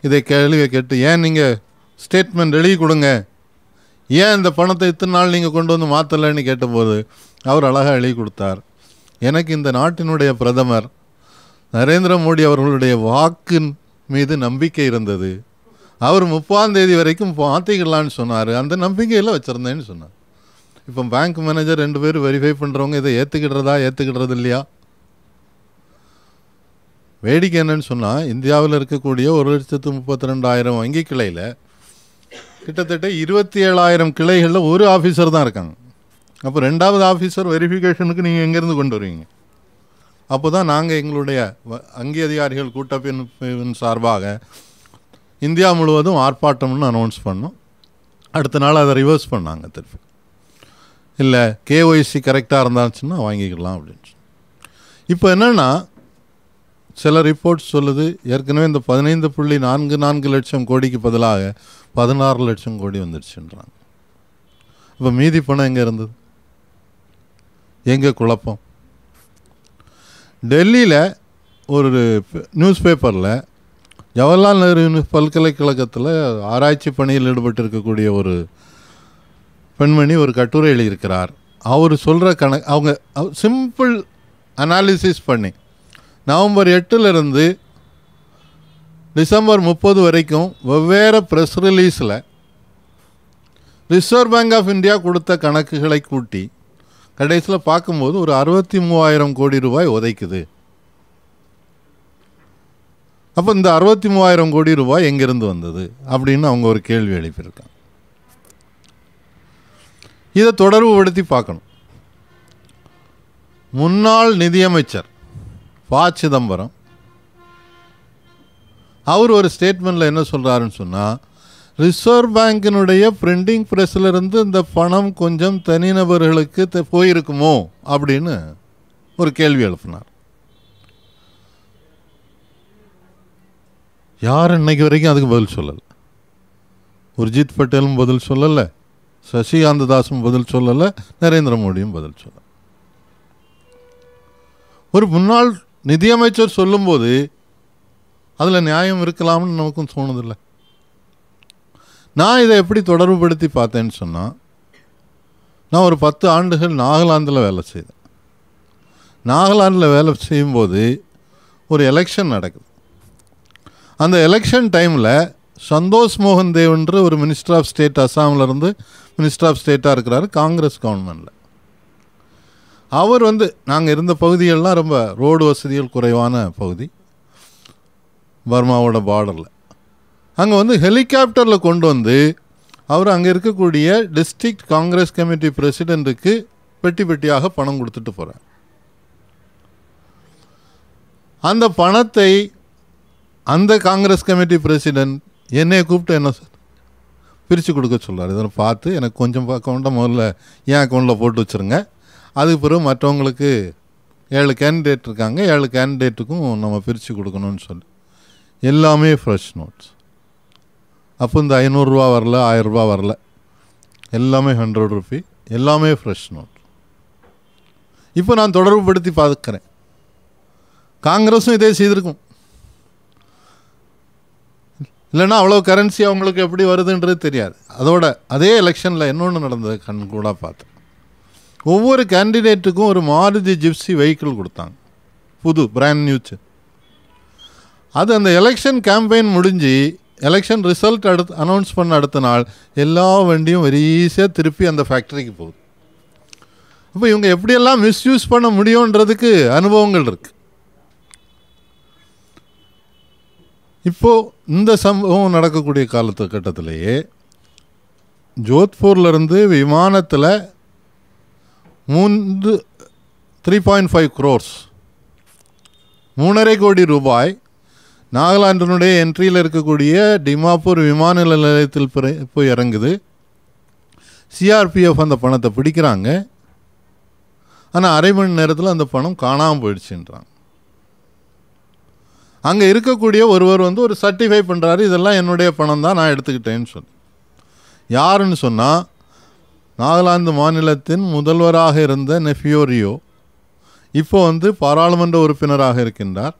இதை கேள்வியை கேட்டு ஏன் நீங்கள் ஸ்டேட்மெண்ட் எழுதி கொடுங்க ஏன் இந்த பணத்தை இத்தனை நாள் நீங்கள் கொண்டு வந்து மாற்றலைன்னு கேட்டபோது அவர் அழகாக எழுதி கொடுத்தார் எனக்கு இந்த நாட்டினுடைய பிரதமர் நரேந்திர மோடி அவர்களுடைய வாக்கின் மீது நம்பிக்கை இருந்தது அவர் முப்பாம் தேதி வரைக்கும் மாற்றிக்கலான்னு சொன்னார் அந்த நம்பிக்கையில் வச்சுருந்தேன்னு சொன்னார் இப்போ பேங்க் மேனேஜர் ரெண்டு பேர் வெரிஃபை பண்ணுறவங்க இதை ஏற்றுக்கிடுறதா ஏற்றுக்கிடுறது இல்லையா வேடிக்கை என்னன்னு சொன்னால் இந்தியாவில் இருக்கக்கூடிய ஒரு லட்சத்து முப்பத்தி ரெண்டாயிரம் வங்கி கிளையில் கிட்டத்தட்ட இருபத்தி ஏழாயிரம் கிளைகளில் ஒரு ஆஃபீஸர் தான் இருக்காங்க அப்போ ரெண்டாவது ஆஃபீஸர் வெரிஃபிகேஷனுக்கு நீங்கள் எங்கேருந்து கொண்டு வருவீங்க அப்போ தான் நாங்கள் எங்களுடைய அங்கி அதிகாரிகள் கூட்டப்பின் சார்பாக இந்தியா முழுவதும் ஆர்ப்பாட்டம்னு அனௌன்ஸ் பண்ணோம் அடுத்த நாள் அதை ரிவர்ஸ் பண்ணாங்க திருப்பி இல்லை கேஒய்சி கரெக்டாக இருந்தாச்சுன்னா வாங்கிக்கலாம் அப்படின்னு இப்போ என்னென்னா சில ரிப்போர்ட்ஸ் சொல்லுது ஏற்கனவே இந்த பதினைந்து புள்ளி நான்கு நான்கு லட்சம் கோடிக்கு பதிலாக பதினாறு லட்சம் கோடி வந்துடுச்சுன்றாங்க இப்போ மீதி பணம் எங்கே இருந்தது எங்கே குழப்பம் டெல்லியில் ஒரு நியூஸ் பேப்பரில் ஜவஹர்லால் நேரு பல்கலைக்கழகத்தில் ஆராய்ச்சி பணியில் ஈடுபட்டிருக்கக்கூடிய ஒரு பெண்மணி ஒரு கட்டுரை எழுதியிருக்கிறார் அவர் சொல்கிற கணக்கு அவங்க சிம்பிள் அனாலிசிஸ் பண்ணி நவம்பர் எட்டுலேருந்து டிசம்பர் முப்பது வரைக்கும் வெவ்வேறு ப்ரெஸ் ரிலீஸில் ரிசர்வ் பேங்க் ஆஃப் இந்தியா கொடுத்த கணக்குகளை கூட்டி கடைசியில் பார்க்கும்போது ஒரு அறுபத்தி மூவாயிரம் கோடி ரூபாய் உதைக்குது அப்போ இந்த அறுபத்தி மூவாயிரம் கோடி ரூபாய் எங்கேருந்து வந்தது அப்படின்னு அவங்க ஒரு கேள்வி எழுப்பியிருக்காங்க இதை தொடர்புபடுத்தி பார்க்கணும் முன்னாள் நிதியமைச்சர் ப சிதம்பரம் அவர் ஒரு ஸ்டேட்மெண்ட்டில் என்ன சொல்கிறாருன்னு சொன்னால் ரிசர்வ் பேங்கினுடைய பிரிண்டிங் இருந்து இந்த பணம் கொஞ்சம் தனிநபர்களுக்கு போயிருக்குமோ அப்படின்னு ஒரு கேள்வி எழுப்பினார் யார் இன்னைக்கு வரைக்கும் அதுக்கு பதில் சொல்லலை உர்ஜித் பட்டேலும் பதில் சொல்லலை சசிகாந்த தாஸும் பதில் சொல்லலை நரேந்திர மோடியும் பதில் சொல்ல ஒரு முன்னாள் நிதியமைச்சர் சொல்லும்போது அதில் நியாயம் இருக்கலாம்னு நமக்கும் தோணுதில்லை நான் இதை எப்படி தொடர்புபடுத்தி பார்த்தேன்னு சொன்னால் நான் ஒரு பத்து ஆண்டுகள் நாகாலாந்தில் வேலை செய்தேன் நாகாலாந்தில் வேலை செய்யும்போது ஒரு எலெக்ஷன் நடக்குது அந்த எலெக்ஷன் டைமில் சந்தோஷ் மோகன் தேவன்ற ஒரு மினிஸ்டர் ஆஃப் ஸ்டேட் அஸ்ஸாம்லேருந்து மினிஸ்டர் ஆஃப் ஸ்டேட்டாக இருக்கிறார் காங்கிரஸ் கவர்மெண்ட்டில் அவர் வந்து நாங்கள் இருந்த பகுதிகள்லாம் ரொம்ப ரோடு வசதிகள் குறைவான பகுதி பர்மாவோட பார்டரில் அங்கே வந்து ஹெலிகாப்டரில் கொண்டு வந்து அவர் அங்கே இருக்கக்கூடிய டிஸ்ட்ரிக்ட் காங்கிரஸ் கமிட்டி பிரசிடெண்ட்டுக்கு பெட்டி பெட்டியாக பணம் கொடுத்துட்டு போகிறார் அந்த பணத்தை அந்த காங்கிரஸ் கமிட்டி பிரசிடென்ட் என்னையை கூப்பிட்டு என்ன சார் பிரித்து கொடுக்க சொல்கிறார் இதெல்லாம் பார்த்து எனக்கு கொஞ்சம் அக்கௌண்ட்டை முதல்ல என் அக்கௌண்ட்டில் போட்டு வச்சுருங்க அதுக்கு பிறகு மற்றவங்களுக்கு ஏழு கேண்டிடேட் இருக்காங்க ஏழு கேண்டிடேட்டுக்கும் நம்ம பிரித்து கொடுக்கணும்னு சொல்லி எல்லாமே ஃப்ரெஷ் நோட்ஸ் அப்போ இந்த ஐநூறுரூவா வரல ஆயரூபா வரல எல்லாமே ஹண்ட்ரட் ருபி எல்லாமே ஃப்ரெஷ் நோட் இப்போ நான் தொடர்புபடுத்தி பார்க்குறேன் காங்கிரஸும் இதே செய்திருக்கும் இல்லைன்னா அவ்வளோ கரன்சி அவங்களுக்கு எப்படி வருதுன்றது தெரியாது அதோட அதே எலெக்ஷனில் இன்னொன்று நடந்தது கண் கூட பார்த்தேன் ஒவ்வொரு கேண்டிடேட்டுக்கும் ஒரு மாருதி ஜிப்சி வெஹிக்கிள் கொடுத்தாங்க புது பிராண்ட் நியூச்சு அது அந்த எலெக்ஷன் கேம்பெயின் முடிஞ்சு எலெக்ஷன் ரிசல்ட் அடுத்து அனௌன்ஸ் பண்ண அடுத்த நாள் எல்லா வண்டியும் வெரி ஈஸியாக திருப்பி அந்த ஃபேக்ட்ரிக்கு போகுது அப்போ இவங்க எப்படியெல்லாம் மிஸ்யூஸ் பண்ண முடியுன்றதுக்கு அனுபவங்கள் இருக்குது இப்போது இந்த சம்பவம் நடக்கக்கூடிய காலத்து கட்டத்திலேயே ஜோத்பூர்லேருந்து விமானத்தில் மூன்று த்ரீ பாயிண்ட் ஃபைவ் க்ரோர்ஸ் மூணரை கோடி ரூபாய் நாகாலாண்டினுடைய என்ட்ரியில் இருக்கக்கூடிய டிமாப்பூர் விமான நிலையத்தில் போய் இறங்குது சிஆர்பிஎஃப் அந்த பணத்தை பிடிக்கிறாங்க ஆனால் அரை மணி நேரத்தில் அந்த பணம் காணாமல் போயிடுச்சுன்றாங்க அங்கே இருக்கக்கூடிய ஒருவர் வந்து ஒரு சர்டிஃபை பண்ணுறாரு இதெல்லாம் என்னுடைய பணம் தான் நான் எடுத்துக்கிட்டேன்னு சொல்லி யாருன்னு சொன்னால் நாகாலாந்து மாநிலத்தின் முதல்வராக இருந்த நெஃபியோரியோ இப்போ வந்து பாராளுமன்ற உறுப்பினராக இருக்கின்றார்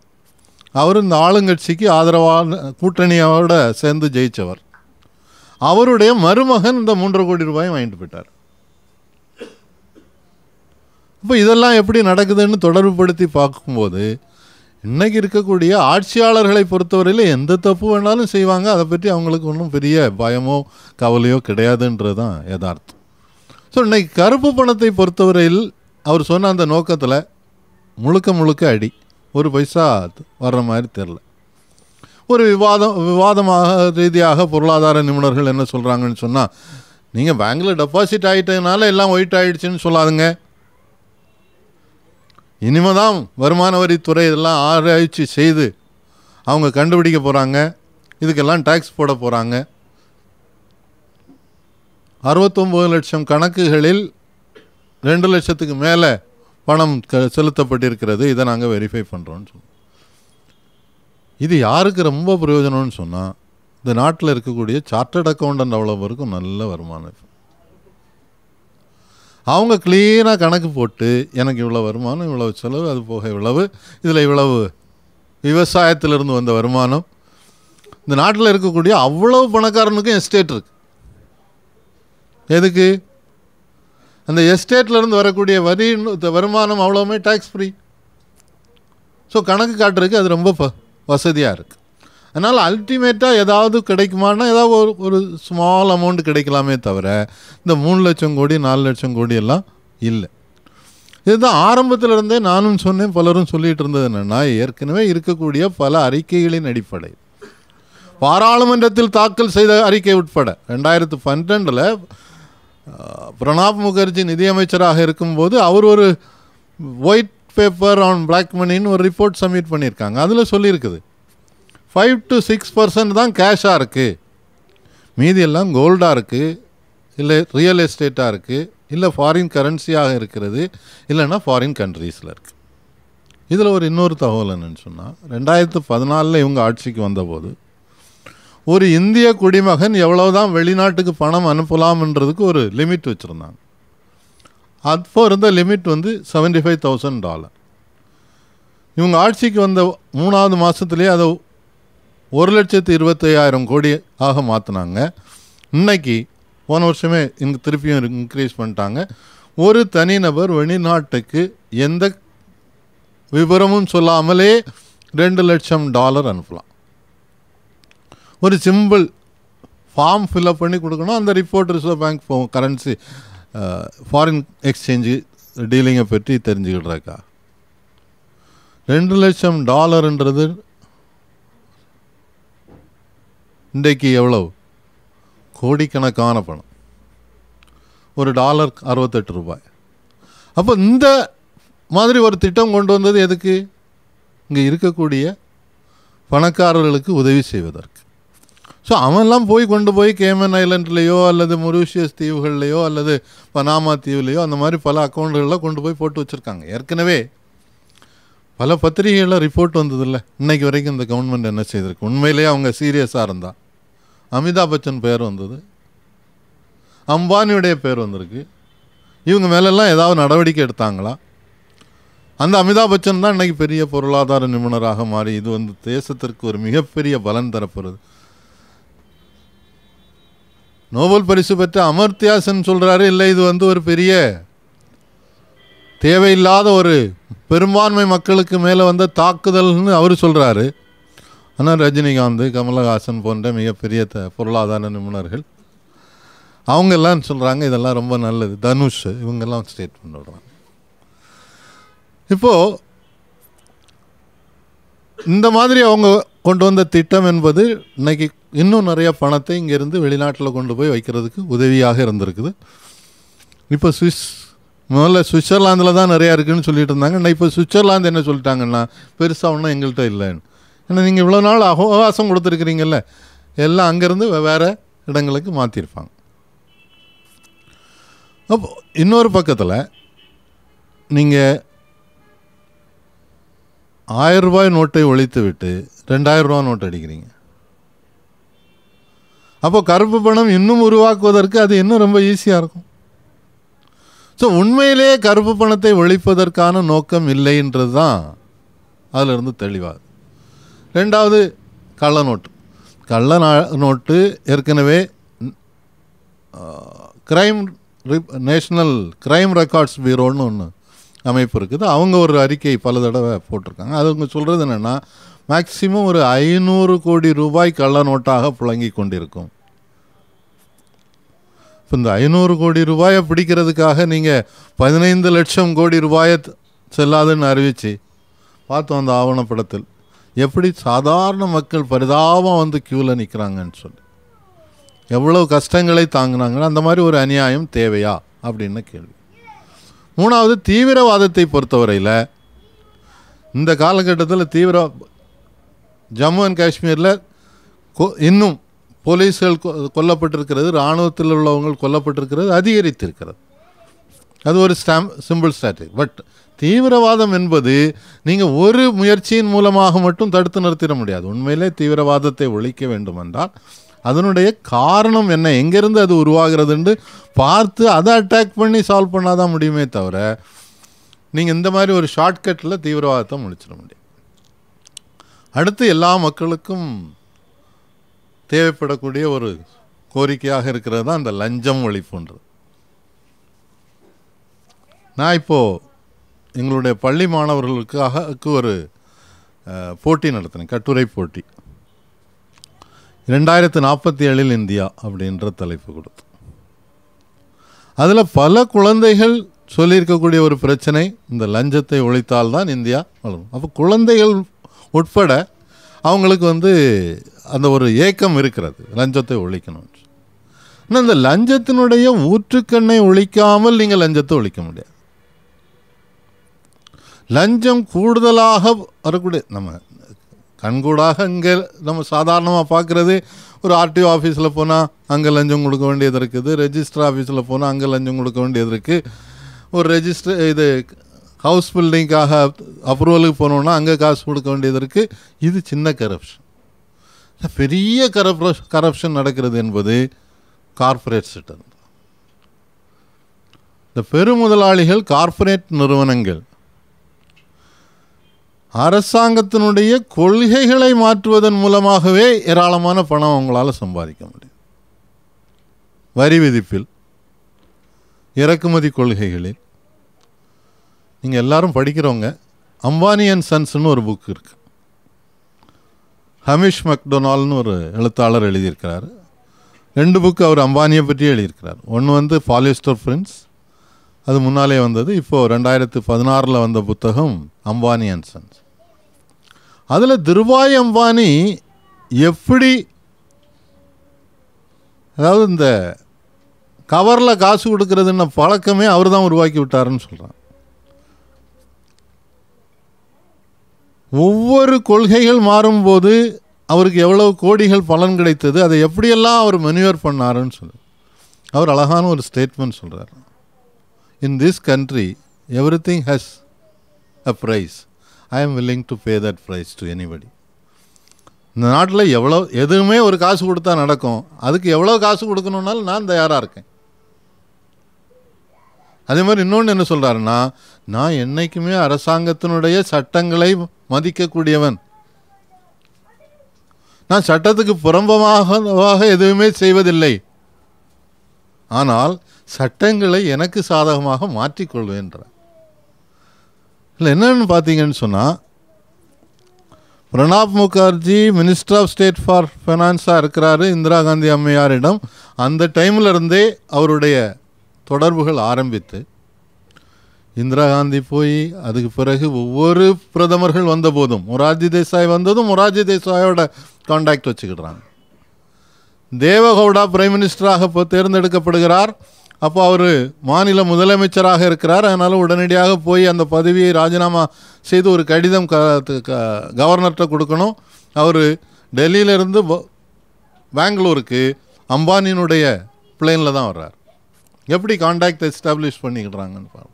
அவர் இந்த ஆளுங்கட்சிக்கு ஆதரவான கூட்டணியோட சேர்ந்து ஜெயித்தவர் அவருடைய மருமகன் இந்த மூன்று கோடி ரூபாயும் வாங்கிட்டு போயிட்டார் இப்போ இதெல்லாம் எப்படி நடக்குதுன்னு தொடர்புபடுத்தி பார்க்கும்போது இன்றைக்கி இருக்கக்கூடிய ஆட்சியாளர்களை பொறுத்தவரையில் எந்த தப்பு வேணாலும் செய்வாங்க அதை பற்றி அவங்களுக்கு ஒன்றும் பெரிய பயமோ கவலையோ கிடையாதுன்றது தான் யதார்த்தம் ஸோ இன்றைக்கி கருப்பு பணத்தை பொறுத்தவரையில் அவர் சொன்ன அந்த நோக்கத்தில் முழுக்க முழுக்க அடி ஒரு பைசா வர்ற மாதிரி தெரில ஒரு விவாதம் விவாதமாக ரீதியாக பொருளாதார நிபுணர்கள் என்ன சொல்கிறாங்கன்னு சொன்னால் நீங்கள் பேங்கில் டெபாசிட் ஆகிட்டதுனால எல்லாம் ஒயிட் ஆகிடுச்சின்னு சொல்லாதுங்க இனிமே தான் வருமான வரித்துறை இதெல்லாம் ஆராய்ச்சி செய்து அவங்க கண்டுபிடிக்க போகிறாங்க இதுக்கெல்லாம் டேக்ஸ் போட போகிறாங்க அறுபத்தொம்பது லட்சம் கணக்குகளில் ரெண்டு லட்சத்துக்கு மேலே பணம் செலுத்தப்பட்டிருக்கிறது இதை நாங்கள் வெரிஃபை பண்ணுறோன்னு சொல்லுவோம் இது யாருக்கு ரொம்ப பிரயோஜனம்னு சொன்னால் இந்த நாட்டில் இருக்கக்கூடிய சார்ட்டர்ட் அக்கௌண்டன்ட் அவ்வளோவருக்கும் நல்ல வருமானம் அவங்க கிளீனாக கணக்கு போட்டு எனக்கு இவ்வளோ வருமானம் இவ்வளவு செலவு அது போக இவ்வளவு இதில் இவ்வளவு விவசாயத்திலிருந்து வந்த வருமானம் இந்த நாட்டில் இருக்கக்கூடிய அவ்வளவு பணக்காரனுக்கும் எஸ்டேட் இருக்குது எதுக்கு அந்த எஸ்டேட்லேருந்து வரக்கூடிய வரி வருமானம் அவ்வளோவுமே டேக்ஸ் ஃப்ரீ ஸோ கணக்கு காட்டுறதுக்கு அது ரொம்ப வசதியாக இருக்குது அதனால் அல்டிமேட்டாக ஏதாவது கிடைக்குமானா ஏதாவது ஒரு ஒரு ஸ்மால் அமௌண்ட் கிடைக்கலாமே தவிர இந்த மூணு லட்சம் கோடி நாலு லட்சம் கோடி எல்லாம் இல்லை இதுதான் ஆரம்பத்தில் இருந்தே நானும் சொன்னேன் பலரும் சொல்லிகிட்டு இருந்தது என்னென்னா ஏற்கனவே இருக்கக்கூடிய பல அறிக்கைகளின் அடிப்படை பாராளுமன்றத்தில் தாக்கல் செய்த அறிக்கை உட்பட ரெண்டாயிரத்து பன்னெண்டில் பிரணாப் முகர்ஜி நிதியமைச்சராக இருக்கும்போது அவர் ஒரு ஒயிட் பேப்பர் ஆன் பிளாக் மணின்னு ஒரு ரிப்போர்ட் சப்மிட் பண்ணியிருக்காங்க அதில் சொல்லியிருக்குது ஃபைவ் டு சிக்ஸ் பர்சன்ட் தான் கேஷாக இருக்குது மீதி எல்லாம் கோல்டாக இருக்குது இல்லை ரியல் எஸ்டேட்டாக இருக்குது இல்லை ஃபாரின் கரன்சியாக இருக்கிறது இல்லைன்னா ஃபாரின் கண்ட்ரீஸில் இருக்குது இதில் ஒரு இன்னொரு தகவல் என்னென்னு சொன்னால் ரெண்டாயிரத்து பதினாலில் இவங்க ஆட்சிக்கு வந்தபோது ஒரு இந்திய குடிமகன் எவ்வளவுதான் வெளிநாட்டுக்கு பணம் அனுப்பலாம்ன்றதுக்கு ஒரு லிமிட் வச்சுருந்தாங்க அப்போ இருந்த லிமிட் வந்து செவன்டி ஃபைவ் தௌசண்ட் டாலர் இவங்க ஆட்சிக்கு வந்த மூணாவது மாதத்துலேயே அதை ஒரு லட்சத்து இருபத்தையாயிரம் கோடி ஆக மாற்றினாங்க இன்னைக்கு போன வருஷமே இங்கே திருப்பியும் இன்க்ரீஸ் பண்ணிட்டாங்க ஒரு தனிநபர் வெளிநாட்டுக்கு எந்த விவரமும் சொல்லாமலே ரெண்டு லட்சம் டாலர் அனுப்பலாம் ஒரு சிம்பிள் ஃபார்ம் ஃபில்அப் பண்ணி கொடுக்கணும் அந்த report Reserve Bank currency foreign exchange டீலிங்கை பற்றி தெரிஞ்சுக்கிட்டுறக்கா ரெண்டு லட்சம் டாலருன்றது இன்றைக்கு எவ்வளவு கோடிக்கணக்கான பணம் ஒரு டாலர் அறுபத்தெட்டு ரூபாய் அப்போ இந்த மாதிரி ஒரு திட்டம் கொண்டு வந்தது எதுக்கு இங்கே இருக்கக்கூடிய பணக்காரர்களுக்கு உதவி செய்வதற்கு ஸோ அவன்லாம் போய் கொண்டு போய் கேமன் ஐலண்ட்லேயோ அல்லது மொரீஷியஸ் தீவுகள்லையோ அல்லது பனாமா தீவுலையோ அந்த மாதிரி பல அக்கௌண்ட்களில் கொண்டு போய் போட்டு வச்சுருக்காங்க ஏற்கனவே பல பத்திரிகைகளில் ரிப்போர்ட் வந்ததில்ல இன்றைக்கு வரைக்கும் இந்த கவர்மெண்ட் என்ன செய்திருக்கு உண்மையிலேயே அவங்க சீரியஸாக இருந்தா அமிதாப் பச்சன் பேர் வந்தது அம்பானியுடைய பேர் வந்திருக்கு இவங்க மேலெல்லாம் ஏதாவது நடவடிக்கை எடுத்தாங்களா அந்த அமிதாப் பச்சன் தான் இன்றைக்கி பெரிய பொருளாதார நிபுணராக மாறி இது வந்து தேசத்திற்கு ஒரு மிகப்பெரிய பலன் தரப்படுது நோபல் பரிசு பெற்ற அமர்த்தியாசன் சொல்கிறாரு இல்லை இது வந்து ஒரு பெரிய தேவையில்லாத ஒரு பெரும்பான்மை மக்களுக்கு மேலே வந்த தாக்குதல்னு அவர் சொல்கிறாரு ஆனால் ரஜினிகாந்த் கமலஹாசன் போன்ற மிகப்பெரிய த பொருளாதார நிபுணர்கள் அவங்கெல்லாம் சொல்கிறாங்க இதெல்லாம் ரொம்ப நல்லது தனுஷ் இவங்கெல்லாம் பண்ண விடுறாங்க இப்போது இந்த மாதிரி அவங்க கொண்டு வந்த திட்டம் என்பது இன்றைக்கி இன்னும் நிறைய பணத்தை இங்கேருந்து வெளிநாட்டில் கொண்டு போய் வைக்கிறதுக்கு உதவியாக இருந்திருக்குது இப்போ சுவிஸ் முதல்ல சுவிட்சர்லாந்தில் தான் நிறையா இருக்குதுன்னு சொல்லிட்டு இருந்தாங்க நான் இப்போ சுவிட்சர்லாந்து என்ன சொல்லிட்டாங்கன்னா பெருசாக ஒன்றும் எங்கள்கிட்ட இல்லைன்னு ஏன்னா நீங்கள் இவ்வளோ நாள் அவகாசம் கொடுத்துருக்குறீங்கல்ல எல்லாம் அங்கேருந்து வேறு இடங்களுக்கு மாற்றிருப்பாங்க அப்போ இன்னொரு பக்கத்தில் நீங்கள் ஆயிரம் ரூபாய் நோட்டை ஒழித்து விட்டு ரெண்டாயிரம் ரூபா நோட்டு அடிக்கிறீங்க அப்போ கருப்பு பணம் இன்னும் உருவாக்குவதற்கு அது இன்னும் ரொம்ப ஈஸியாக இருக்கும் ஸோ உண்மையிலேயே கருப்பு பணத்தை ஒழிப்பதற்கான நோக்கம் இல்லைன்றது தான் அதிலிருந்து தெளிவாக ரெண்டாவது கள்ள நோட்டு கள்ள நோட்டு ஏற்கனவே கிரைம் நேஷ்னல் கிரைம் ரெக்கார்ட்ஸ் பியூரோன்னு ஒன்று அமைப்பு இருக்குது அவங்க ஒரு அறிக்கை பல தடவை போட்டிருக்காங்க அது அவங்க சொல்கிறது என்னென்னா மேக்சிமம் ஒரு ஐநூறு கோடி ரூபாய் கள்ள நோட்டாக புழங்கி கொண்டிருக்கும் இப்போ இந்த ஐநூறு கோடி ரூபாயை பிடிக்கிறதுக்காக நீங்கள் பதினைந்து லட்சம் கோடி ரூபாயை செல்லாதுன்னு அறிவிச்சு பார்த்தோம் அந்த ஆவணப்படத்தில் எப்படி சாதாரண மக்கள் பரிதாபம் வந்து க்யூவில் நிற்கிறாங்கன்னு சொல்லி எவ்வளோ கஷ்டங்களை தாங்கினாங்கன்னா அந்த மாதிரி ஒரு அநியாயம் தேவையா அப்படின்னு கேள்வி மூணாவது தீவிரவாதத்தை பொறுத்தவரையில் இந்த காலகட்டத்தில் தீவிர ஜம்மு அண்ட் காஷ்மீரில் இன்னும் போலீஸ்கள் கொல்லப்பட்டிருக்கிறது இராணுவத்தில் உள்ளவங்கள் கொல்லப்பட்டிருக்கிறது அதிகரித்திருக்கிறது அது ஒரு ஸ்டாம் சிம்பிள் ஸ்ட்ராட்டஜி பட் தீவிரவாதம் என்பது நீங்கள் ஒரு முயற்சியின் மூலமாக மட்டும் தடுத்து நிறுத்திட முடியாது உண்மையிலே தீவிரவாதத்தை ஒழிக்க வேண்டும் என்றால் அதனுடைய காரணம் என்ன எங்கேருந்து அது உருவாகிறதுன்னு பார்த்து அதை அட்டாக் பண்ணி சால்வ் பண்ணாதான் முடியுமே தவிர நீங்கள் இந்த மாதிரி ஒரு ஷார்ட்கட்டில் தீவிரவாதத்தை முடிச்சிட முடியும் அடுத்து எல்லா மக்களுக்கும் தேவைப்படக்கூடிய ஒரு கோரிக்கையாக இருக்கிறது தான் அந்த லஞ்சம் ஒழிப்புன்றது நான் இப்போது எங்களுடைய பள்ளி மாணவர்களுக்காக ஒரு போட்டி நடத்தினேன் கட்டுரை போட்டி ரெண்டாயிரத்து நாற்பத்தி ஏழில் இந்தியா அப்படின்ற தலைப்பு கொடுத்து அதில் பல குழந்தைகள் சொல்லியிருக்கக்கூடிய ஒரு பிரச்சனை இந்த லஞ்சத்தை ஒழித்தால்தான் இந்தியா வளரும் அப்போ குழந்தைகள் உட்பட அவங்களுக்கு வந்து அந்த ஒரு ஏக்கம் இருக்கிறது லஞ்சத்தை ஒழிக்கணும் இந்த லஞ்சத்தினுடைய ஊற்றுக்கண்ணை ஒழிக்காமல் நீங்கள் லஞ்சத்தை ஒழிக்க முடியாது லஞ்சம் கூடுதலாக வரக்கூடிய நம்ம கண்கூடாக இங்கே நம்ம சாதாரணமாக பார்க்குறது ஒரு ஆர்டிஓ ஆஃபீஸில் போனால் அங்கே லஞ்சம் கொடுக்க வேண்டியது இருக்குது ரெஜிஸ்டர் ஆஃபீஸில் போனால் அங்கே லஞ்சம் கொடுக்க வேண்டியது இருக்குது ஒரு ரெஜிஸ்டர் இது ஹவுஸ் பில்டிங்காக அப்ரூவலுக்கு போனோன்னா அங்கே காசு கொடுக்க வேண்டியது இருக்குது இது சின்ன கரப்ஷன் பெரிய கரப்ஷன் நடக்கிறது என்பது கார்ப்பரேட் செக்டர் இந்த பெருமுதலாளிகள் கார்ப்பரேட் நிறுவனங்கள் அரசாங்கத்தினுடைய கொள்கைகளை மாற்றுவதன் மூலமாகவே ஏராளமான பணம் அவங்களால் சம்பாதிக்க முடியும் வரி விதிப்பில் இறக்குமதி கொள்கைகளில் நீங்கள் எல்லாரும் படிக்கிறவங்க அம்பானி அண்ட் சன்ஸ்னு ஒரு புக் இருக்குது ஹமிஷ் மக்டொனால்னு ஒரு எழுத்தாளர் எழுதியிருக்கிறார் ரெண்டு புக்கு அவர் அம்பானியை பற்றி எழுதியிருக்கிறார் ஒன்று வந்து பாலிஸ்டர் ஃப்ரெண்ட்ஸ் அது முன்னாலே வந்தது இப்போது ரெண்டாயிரத்து பதினாறில் வந்த புத்தகம் அம்பானி அண்ட் சன்ஸ் அதில் திருவாய் அம்பானி எப்படி அதாவது இந்த கவரில் காசு கொடுக்கறதுன்ன பழக்கமே அவர் தான் உருவாக்கி விட்டாருன்னு சொல்கிறான் ஒவ்வொரு கொள்கைகள் மாறும்போது அவருக்கு எவ்வளவு கோடிகள் பலன் கிடைத்தது அதை எப்படியெல்லாம் அவர் மெனுவர் பண்ணாருன்னு சொல்லி அவர் அழகான ஒரு ஸ்டேட்மெண்ட் சொல்கிறார் in this country everything has a price I am willing to pay that price to anybody இந்த நாட்டில் எவ்வளோ எதுவுமே ஒரு காசு கொடுத்தா நடக்கும் அதுக்கு எவ்வளோ காசு கொடுக்கணுன்னாலும் நான் தயாராக இருக்கேன் அதே மாதிரி இன்னொன்று என்ன சொல்கிறாருன்னா நான் என்றைக்குமே அரசாங்கத்தினுடைய சட்டங்களை மதிக்கக்கூடியவன் நான் சட்டத்துக்கு புறம்பமாக எதுவுமே செய்வதில்லை ஆனால் சட்டங்களை எனக்கு சாதகமாக மாற்றிக்கொள்வேன்ற இல்லை என்னன்னு பார்த்தீங்கன்னு சொன்னால் Pranab Mukherjee minister of state for ஃபினான்ஸாக இருக்கிறாரு இந்திரா காந்தி அம்மையாரிடம் அந்த டைம்லேருந்தே அவருடைய தொடர்புகள் ஆரம்பித்து இந்திரா காந்தி போய் அதுக்கு பிறகு ஒவ்வொரு பிரதமர்கள் வந்தபோதும் மொராஜி தேசாய் வந்ததும் மொராஜி தேசாயோட காண்டாக்ட் வச்சுக்கிடுறாங்க தேவகவுடா பிரைம் மினிஸ்டராக இப்போ தேர்ந்தெடுக்கப்படுகிறார் அப்போ அவர் மாநில முதலமைச்சராக இருக்கிறார் அதனால் உடனடியாக போய் அந்த பதவியை ராஜினாமா செய்து ஒரு கடிதம் க கவர்னர்கிட்ட கொடுக்கணும் அவர் டெல்லியிலேருந்து பெங்களூருக்கு அம்பானியினுடைய பிளேனில் தான் வர்றார் எப்படி காண்டாக்ட் எஸ்டாப்ளிஷ் பண்ணிக்கிட்டாங்கன்னு பார்ப்போம்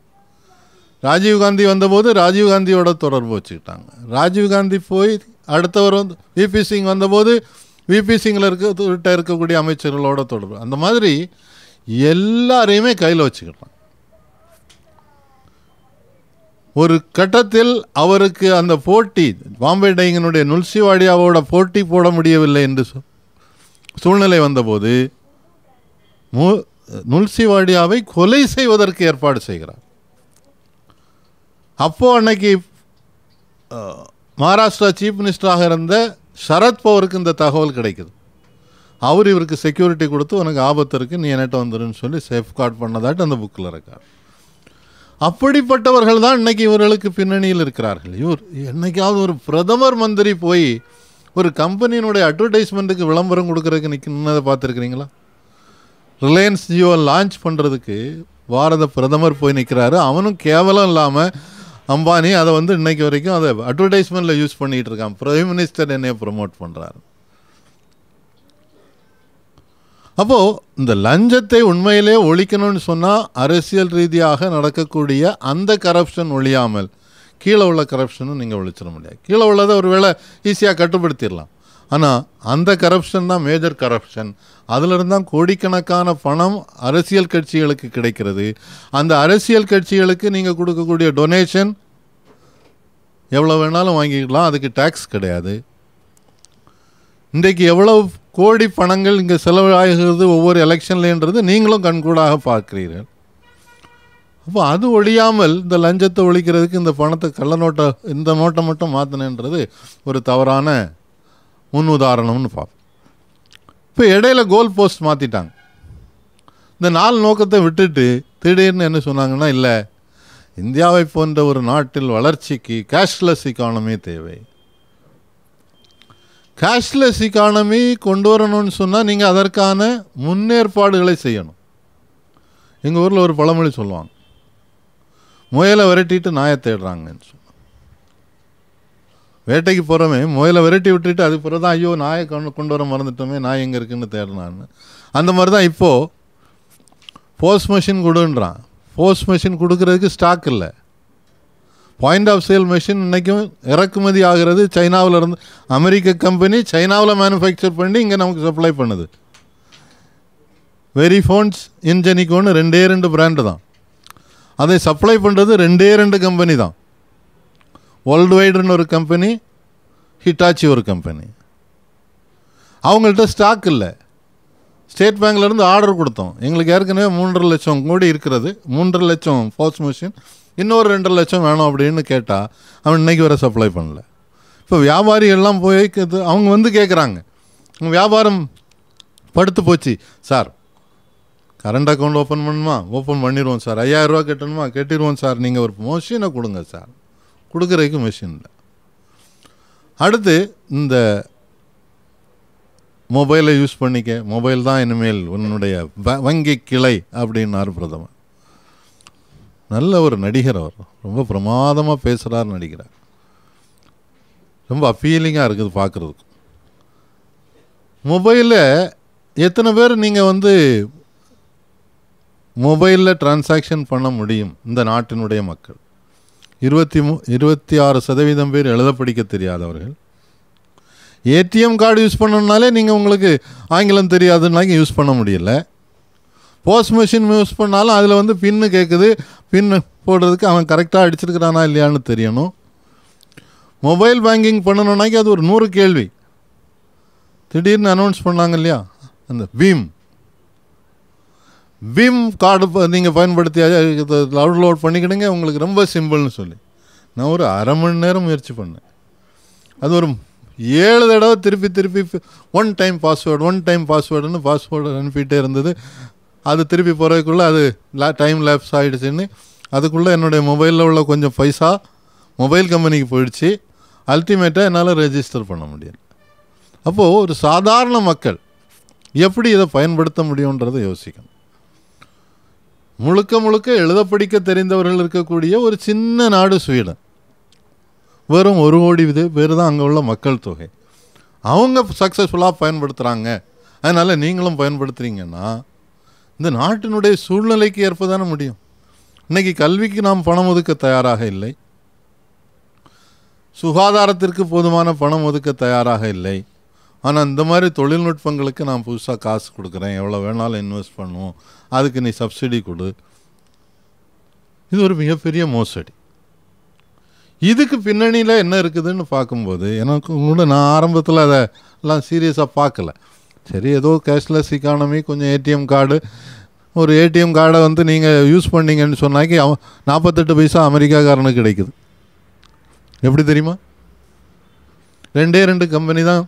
ராஜீவ்காந்தி வந்தபோது ராஜீவ்காந்தியோட தொடர்பு வச்சுக்கிட்டாங்க ராஜீவ்காந்தி போய் அடுத்தவர் வந்து விபி சிங் வந்தபோது விபி சிங்கில் இருக்கிட்ட இருக்கக்கூடிய அமைச்சர்களோட தொடர்பு அந்த மாதிரி எல்லாரையுமே கையில் வச்சுக்கிட்டாங்க ஒரு கட்டத்தில் அவருக்கு அந்த போட்டி பாம்பே டைங்கனுடைய நுல்சிவாடியாவோட போட்டி போட முடியவில்லை என்று சூழ்நிலை வந்தபோது மு நுல்சிவாடியாவை கொலை செய்வதற்கு ஏற்பாடு செய்கிறார் அப்போது அன்னைக்கு மகாராஷ்டிரா சீஃப் மினிஸ்டராக இருந்த சரத்பவருக்கு இந்த தகவல் கிடைக்குது அவர் இவருக்கு செக்யூரிட்டி கொடுத்து உனக்கு ஆபத்து இருக்குது நீ என்னட்ட வந்துருன்னு சொல்லி சேஃப்கார்ட் பண்ணதாட்டு அந்த புக்கில் இருக்கார் அப்படிப்பட்டவர்கள் தான் இன்றைக்கி இவர்களுக்கு பின்னணியில் இருக்கிறார்கள் இவர் என்றைக்காவது ஒரு பிரதமர் மந்திரி போய் ஒரு கம்பெனியினுடைய அட்வர்டைஸ்மெண்ட்டுக்கு விளம்பரம் கொடுக்குறதுக்கு நிற்கணுன்னதை பார்த்துருக்குறீங்களா ரிலையன்ஸ் ஜியோ லான்ச் பண்ணுறதுக்கு பாரத பிரதமர் போய் நிற்கிறாரு அவனும் கேவலம் இல்லாமல் அம்பானி அதை வந்து இன்றைக்கு வரைக்கும் அதை அட்வர்டைஸ்மெண்ட்டில் யூஸ் பண்ணிகிட்டு இருக்கான் பிரைம் மினிஸ்டர் என்னையை ப்ரொமோட் பண்ணுறாரு அப்போது இந்த லஞ்சத்தை உண்மையிலே ஒழிக்கணும்னு சொன்னால் அரசியல் ரீதியாக நடக்கக்கூடிய அந்த கரப்ஷன் ஒழியாமல் கீழே உள்ள கரப்ஷனும் நீங்கள் ஒழிச்சிட முடியாது கீழே உள்ளதை ஒரு வேளை ஈஸியாக கட்டுப்படுத்திடலாம் ஆனால் அந்த கரப்ஷன் தான் மேஜர் கரப்ஷன் அதிலிருந்து தான் கோடிக்கணக்கான பணம் அரசியல் கட்சிகளுக்கு கிடைக்கிறது அந்த அரசியல் கட்சிகளுக்கு நீங்கள் கொடுக்கக்கூடிய டொனேஷன் எவ்வளோ வேணாலும் வாங்கிக்கலாம் அதுக்கு டேக்ஸ் கிடையாது இன்றைக்கு எவ்வளோ கோடி பணங்கள் இங்கே செலவாகிறது ஒவ்வொரு எலெக்ஷன்லேன்றது நீங்களும் கண்கூடாக பார்க்கிறீர்கள் அப்போ அது ஒழியாமல் இந்த லஞ்சத்தை ஒழிக்கிறதுக்கு இந்த பணத்தை கள்ள நோட்டை இந்த நோட்டை மட்டும் மாற்றினேன்றது ஒரு தவறான முன் உதாரணம்னு பார்ப்போம் இப்போ இடையில கோல் போஸ்ட் மாற்றிட்டாங்க இந்த நாலு நோக்கத்தை விட்டுட்டு திடீர்னு என்ன சொன்னாங்கன்னா இல்லை இந்தியாவை போன்ற ஒரு நாட்டில் வளர்ச்சிக்கு கேஷ்லெஸ் இக்கானமி தேவை கேஷ்லெஸ் இக்கானமி கொண்டு வரணும்னு சொன்னால் நீங்கள் அதற்கான முன்னேற்பாடுகளை செய்யணும் எங்கள் ஊரில் ஒரு பழமொழி சொல்லுவாங்க முயலை விரட்டிட்டு நாயை தேடுறாங்கன்னு சொல்லி வேட்டைக்கு போகிறோமே முயலை விரட்டி விட்டுட்டு அது பிறகு தான் ஐயோ நாயை கொண்டு கொண்டு வர மறந்துட்டோமே நாய் எங்கே இருக்குன்னு தேடினான்னு அந்த மாதிரி தான் இப்போது போஸ்ட் மிஷின் கொடுன்றான் போஸ்ட் மிஷின் கொடுக்கறதுக்கு ஸ்டாக் இல்லை பாயிண்ட் ஆஃப் சேல் மிஷின் இன்றைக்கும் இறக்குமதி ஆகிறது சைனாவில் இருந்து அமெரிக்க கம்பெனி சைனாவில் மேனுஃபேக்சர் பண்ணி இங்கே நமக்கு சப்ளை பண்ணுது வெரி ஃபோன்ஸ் இன்ஜெனிக்கோன்னு ரெண்டே ரெண்டு பிராண்டு தான் அதை சப்ளை பண்ணுறது ரெண்டே ரெண்டு கம்பெனி தான் வேர்ல்டு வைடுன்னு ஒரு கம்பெனி ஹிட்டாச்சி ஒரு கம்பெனி அவங்கள்ட்ட ஸ்டாக் இல்லை ஸ்டேட் பேங்க்லேருந்து ஆர்டர் கொடுத்தோம் எங்களுக்கு ஏற்கனவே மூன்றரை லட்சம் கோடி இருக்கிறது மூன்றரை லட்சம் ஃபோர்ஸ் மிஷின் இன்னொரு ரெண்டரை லட்சம் வேணும் அப்படின்னு கேட்டால் அவன் இன்றைக்கி வர சப்ளை பண்ணல இப்போ வியாபாரி எல்லாம் போய் அவங்க வந்து கேட்குறாங்க வியாபாரம் படுத்து போச்சு சார் கரண்ட் அக்கௌண்ட் ஓப்பன் பண்ணுமா ஓப்பன் பண்ணிடுவோம் சார் ஐயாயிரரூவா கட்டணுமா கட்டிடுவோம் சார் நீங்கள் ஒரு மோஷினை கொடுங்க சார் கொடுக்குறதுக்கு மிஷின் இல்லை அடுத்து இந்த மொபைலை யூஸ் பண்ணிக்க மொபைல் தான் இனிமேல் உன்னுடைய வ வங்கி கிளை அப்படின்னார் பிரதமர் நல்ல ஒரு நடிகர் அவர் ரொம்ப பிரமாதமாக பேசுகிறார் நடிகிறார் ரொம்ப அப்பீலிங்காக இருக்குது பார்க்குறதுக்கு மொபைலில் எத்தனை பேர் நீங்கள் வந்து மொபைலில் டிரான்சாக்ஷன் பண்ண முடியும் இந்த நாட்டினுடைய மக்கள் இருபத்தி மூ இருபத்தி ஆறு சதவீதம் பேர் எழுத படிக்க தெரியாதவர்கள் ஏடிஎம் கார்டு யூஸ் பண்ணணுனாலே நீங்கள் உங்களுக்கு ஆங்கிலம் தெரியாதுனாக்கி யூஸ் பண்ண முடியல போஸ்ட் மிஷின் யூஸ் பண்ணாலும் அதில் வந்து பின்னு கேட்குது பின்னு போடுறதுக்கு அவன் கரெக்டாக அடிச்சிருக்கிறானா இல்லையான்னு தெரியணும் மொபைல் பேங்கிங் பண்ணணுன்னாக்கி அது ஒரு நூறு கேள்வி திடீர்னு அனௌன்ஸ் பண்ணாங்க இல்லையா அந்த பீம் விம் கார்டு நீங்கள் பயன்படுத்தி டவுன்லோட் பண்ணிக்கிடுங்க உங்களுக்கு ரொம்ப சிம்பிள்னு சொல்லி நான் ஒரு அரை மணி நேரம் முயற்சி பண்ணேன் அது ஒரு ஏழு தடவை திருப்பி திருப்பி one time password one time பாஸ்வேர்டுன்னு பாஸ்வேர்டு அனுப்பிட்டே இருந்தது அது திருப்பி போகிறதுக்குள்ளே அது டைம் லேப்ஸ் ஆகிடுச்சின்னு அதுக்குள்ளே என்னுடைய மொபைலில் உள்ள கொஞ்சம் பைசா மொபைல் கம்பெனிக்கு போயிடுச்சு அல்டிமேட்டாக என்னால் ரெஜிஸ்டர் பண்ண முடியல அப்போது ஒரு சாதாரண மக்கள் எப்படி இதை பயன்படுத்த முடியுன்றதை யோசிக்கணும் முழுக்க முழுக்க எழுத படிக்க தெரிந்தவர்கள் இருக்கக்கூடிய ஒரு சின்ன நாடு ஸ்வீடன் வெறும் ஒரு கோடி இது பேர் தான் அங்கே உள்ள மக்கள் தொகை அவங்க சக்ஸஸ்ஃபுல்லாக பயன்படுத்துகிறாங்க அதனால் நீங்களும் பயன்படுத்துகிறீங்கன்னா இந்த நாட்டினுடைய சூழ்நிலைக்கு ஏற்ப தானே முடியும் இன்றைக்கி கல்விக்கு நாம் பணம் ஒதுக்க தயாராக இல்லை சுகாதாரத்திற்கு போதுமான பணம் ஒதுக்க தயாராக இல்லை ஆனால் இந்த மாதிரி தொழில்நுட்பங்களுக்கு நான் புதுசாக காசு கொடுக்குறேன் எவ்வளோ வேணாலும் இன்வெஸ்ட் பண்ணுவோம் அதுக்கு நீ சப்சிடி கொடு இது ஒரு மிகப்பெரிய மோசடி இதுக்கு பின்னணியில் என்ன இருக்குதுன்னு பார்க்கும்போது எனக்கு கூட நான் ஆரம்பத்தில் அதை எல்லாம் சீரியஸாக பார்க்கல சரி ஏதோ கேஷ்லெஸ் இக்கானமி கொஞ்சம் ஏடிஎம் கார்டு ஒரு ஏடிஎம் கார்டை வந்து நீங்கள் யூஸ் பண்ணீங்கன்னு சொன்னாக்கி அவன் நாற்பத்தெட்டு பைசா அமெரிக்காக்காரனுக்கு கிடைக்குது எப்படி தெரியுமா ரெண்டே ரெண்டு கம்பெனி தான்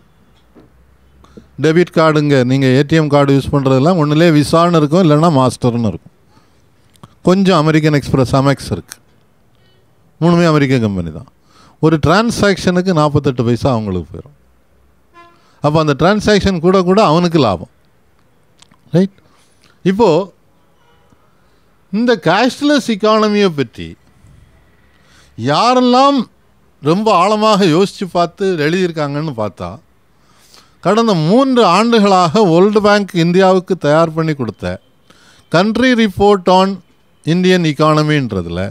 டெபிட் கார்டுங்க நீங்கள் ஏடிஎம் கார்டு யூஸ் பண்ணுறதெல்லாம் ஒன்றுலே விசான்னு இருக்கும் இல்லைன்னா மாஸ்டர்னு இருக்கும் கொஞ்சம் அமெரிக்கன் எக்ஸ்பிரஸ் அமெக்ஸ் இருக்குது மூணுமே அமெரிக்க கம்பெனி தான் ஒரு டிரான்சாக்ஷனுக்கு நாற்பத்தெட்டு பைசா அவங்களுக்கு போயிடும் அப்போ அந்த டிரான்சாக்ஷன் கூட கூட அவனுக்கு லாபம் ரைட் இப்போது இந்த கேஷ்லெஸ் இக்கானமியை பற்றி யாரெல்லாம் ரொம்ப ஆழமாக யோசித்து பார்த்து எழுதியிருக்காங்கன்னு பார்த்தா கடந்த மூன்று ஆண்டுகளாக வேர்ல்டு பேங்க் இந்தியாவுக்கு தயார் பண்ணி கொடுத்த கண்ட்ரி ரிப்போர்ட் ஆன் இந்தியன் இக்கானமின்றதில்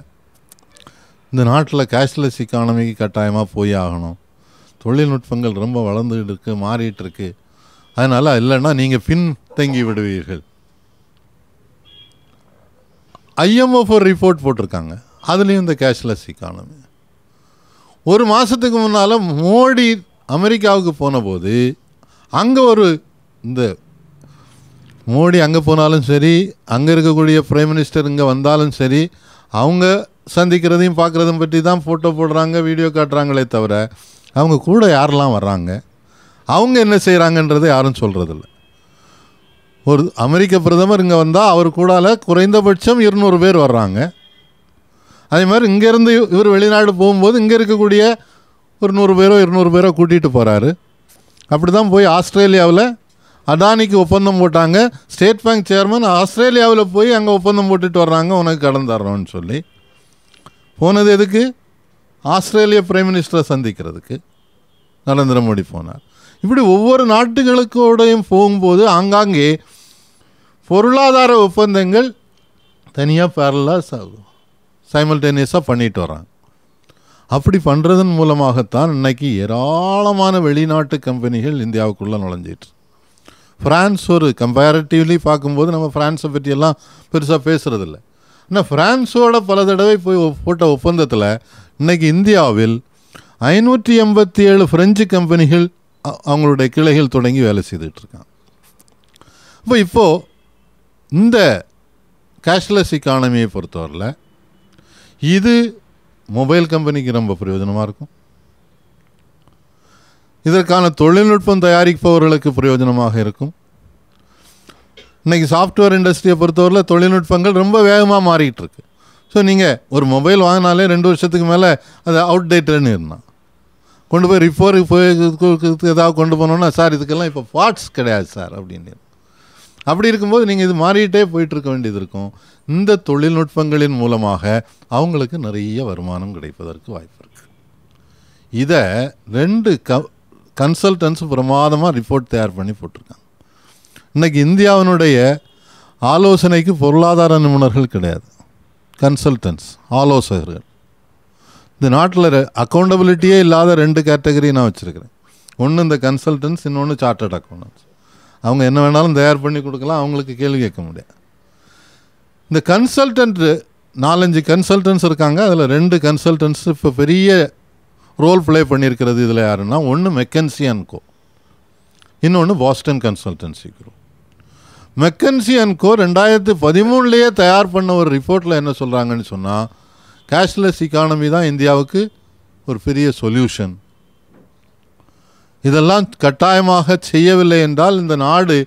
இந்த நாட்டில் கேஷ்லெஸ் இக்கானமிக்கு கட்டாயமாக போய் ஆகணும் தொழில்நுட்பங்கள் ரொம்ப வளர்ந்துகிட்டு இருக்குது மாறிட்டு இருக்கு அதனால் இல்லைன்னா நீங்கள் பின் தங்கி விடுவீர்கள் ஐஎம்எஃப் ஒரு ரிப்போர்ட் போட்டிருக்காங்க அதுலேயும் இந்த கேஷ்லெஸ் இக்கானமி ஒரு மாதத்துக்கு முன்னால் மோடி அமெரிக்காவுக்கு போன போது அங்கே ஒரு இந்த மோடி அங்கே போனாலும் சரி அங்கே இருக்கக்கூடிய பிரைம் மினிஸ்டர் இங்கே வந்தாலும் சரி அவங்க சந்திக்கிறதையும் பார்க்குறதும் பற்றி தான் ஃபோட்டோ போடுறாங்க வீடியோ காட்டுறாங்களே தவிர அவங்க கூட யாரெல்லாம் வர்றாங்க அவங்க என்ன செய்கிறாங்கன்றது யாரும் சொல்கிறதில்ல ஒரு அமெரிக்க பிரதமர் இங்கே வந்தால் அவர் கூடால குறைந்தபட்சம் இருநூறு பேர் வர்றாங்க அதே மாதிரி இங்கேருந்து இவர் வெளிநாடு போகும்போது இங்கே இருக்கக்கூடிய ஒரு நூறு பேரோ இருநூறு பேரோ கூட்டிகிட்டு போகிறாரு அப்படி தான் போய் ஆஸ்திரேலியாவில் அதானிக்கு ஒப்பந்தம் போட்டாங்க ஸ்டேட் பேங்க் சேர்மன் ஆஸ்திரேலியாவில் போய் அங்கே ஒப்பந்தம் போட்டுட்டு வர்றாங்க உனக்கு கடன் தர்றோன்னு சொல்லி போனது எதுக்கு ஆஸ்திரேலிய பிரைம் மினிஸ்டரை சந்திக்கிறதுக்கு நரேந்திர மோடி போனார் இப்படி ஒவ்வொரு நாட்டுகளுக்கோடையும் போகும்போது ஆங்காங்கே பொருளாதார ஒப்பந்தங்கள் தனியாக பேரலாக சைமல்டேனியஸாக பண்ணிட்டு வராங்க அப்படி பண்ணுறதன் மூலமாகத்தான் இன்றைக்கி ஏராளமான வெளிநாட்டு கம்பெனிகள் இந்தியாவுக்குள்ளே நுழைஞ்சிட்டு ஃப்ரான்ஸ் ஒரு கம்பேரிட்டிவ்லி பார்க்கும்போது நம்ம ஃப்ரான்ஸை பற்றியெல்லாம் பெருசாக பேசுகிறதில்ல ஆனால் ஃப்ரான்ஸோட பல தடவை போய் போட்ட ஒப்பந்தத்தில் இன்றைக்கி இந்தியாவில் ஐநூற்றி எண்பத்தி ஏழு ஃப்ரெஞ்சு கம்பெனிகள் அவங்களுடைய கிளைகள் தொடங்கி வேலை செய்துட்ருக்காங்க அப்போ இப்போது இந்த கேஷ்லெஸ் இக்கானமியை பொறுத்தவரையில் இது மொபைல் கம்பெனிக்கு ரொம்ப பிரயோஜனமாக இருக்கும் இதற்கான தொழில்நுட்பம் தயாரிப்பவர்களுக்கு பிரயோஜனமாக இருக்கும் இன்றைக்கி சாஃப்ட்வேர் இண்டஸ்ட்ரியை பொறுத்தவரையில் தொழில்நுட்பங்கள் ரொம்ப வேகமாக மாறிக்கிட்டு இருக்கு ஸோ நீங்கள் ஒரு மொபைல் வாங்கினாலே ரெண்டு வருஷத்துக்கு மேலே அது அவுடேட்டட்னு இருந்தான் கொண்டு போய் ரிப்போருக்கு போய் ஏதாவது கொண்டு போனோன்னா சார் இதுக்கெல்லாம் இப்போ பார்ட்ஸ் கிடையாது சார் அப்படின்னு அப்படி இருக்கும்போது நீங்கள் இது மாறிட்டே போயிட்டு இருக்க வேண்டியது இருக்கும் இந்த தொழில்நுட்பங்களின் மூலமாக அவங்களுக்கு நிறைய வருமானம் கிடைப்பதற்கு வாய்ப்பு இருக்குது இதை ரெண்டு க கன்சல்டன்ஸ் பிரமாதமாக ரிப்போர்ட் தயார் பண்ணி போட்டிருக்காங்க இன்றைக்கி இந்தியாவினுடைய ஆலோசனைக்கு பொருளாதார நிபுணர்கள் கிடையாது கன்சல்டன்ஸ் ஆலோசகர்கள் இந்த நாட்டில் அக்கௌண்டபிலிட்டியே இல்லாத ரெண்டு கேட்டகரி நான் வச்சுருக்கிறேன் ஒன்று இந்த கன்சல்டன்ஸ் இன்னொன்று சார்ட்டர்ட் அக்கௌண்டன்ஸ் அவங்க என்ன வேணாலும் தயார் பண்ணி கொடுக்கலாம் அவங்களுக்கு கேள்வி கேட்க முடியாது இந்த கன்சல்டன்ட்டு நாலஞ்சு கன்சல்டன்ஸ் இருக்காங்க அதில் ரெண்டு கன்சல்டன்ஸ் இப்போ பெரிய ரோல் ப்ளே பண்ணியிருக்கிறது இதில் யாருன்னா ஒன்று மெக்கன்சி அண்ட் கோ இன்னொன்று Boston consultancy group McKinsey and Co ரெண்டாயிரத்து பதிமூணுலேயே தயார் பண்ண ஒரு ரிப்போர்ட்டில் என்ன சொல்கிறாங்கன்னு சொன்னால் கேஷ்லெஸ் இக்கானமி தான் இந்தியாவுக்கு ஒரு பெரிய சொல்யூஷன் இதெல்லாம் கட்டாயமாக செய்யவில்லை என்றால் இந்த நாடு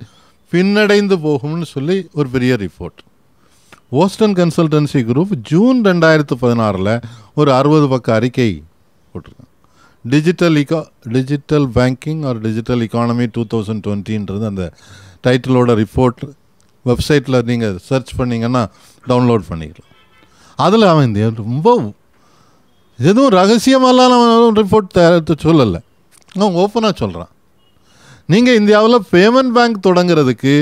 பின்னடைந்து போகும்னு சொல்லி ஒரு பெரிய report Boston consultancy group June ரெண்டாயிரத்து பதினாறில் ஒரு அறுபது பக்க அறிக்கை போட்டிருக்காங்க டிஜிட்டல் இக்கா digital banking or digital economy two thousand டுவெண்ட்டின்றது அந்த டைட்டிலோட ரிப்போர்ட் வெப்சைட்டில் நீங்கள் சர்ச் பண்ணிங்கன்னா டவுன்லோட் பண்ணிக்கலாம் அதில் அவன் ரொம்ப எதுவும் ரகசியமெல்லாம் ரிப்போர்ட் ரிப்போர்ட் சொல்லலை நான் ஓப்பனாக சொல்கிறேன் நீங்கள் இந்தியாவில் பேமெண்ட் பேங்க் தொடங்குறதுக்கு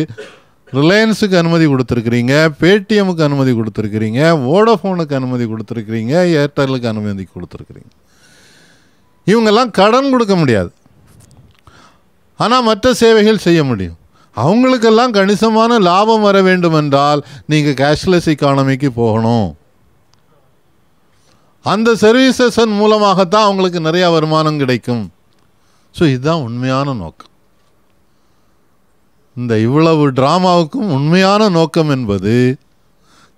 ரிலையன்ஸுக்கு அனுமதி கொடுத்துருக்குறீங்க பேடிஎம்முக்கு அனுமதி கொடுத்துருக்குறீங்க வோடஃபோனுக்கு அனுமதி கொடுத்துருக்குறீங்க ஏர்டெல்லுக்கு அனுமதி கொடுத்துருக்குறீங்க இவங்கெல்லாம் கடன் கொடுக்க முடியாது ஆனால் மற்ற சேவைகள் செய்ய முடியும் அவங்களுக்கெல்லாம் கணிசமான லாபம் வர வேண்டும் என்றால் நீங்கள் கேஷ்லெஸ் இக்கானமிக்கு போகணும் அந்த சர்வீசஸன் மூலமாகத்தான் அவங்களுக்கு நிறையா வருமானம் கிடைக்கும் ஸோ இதுதான் உண்மையான நோக்கம் இந்த இவ்வளவு ட்ராமாவுக்கும் உண்மையான நோக்கம் என்பது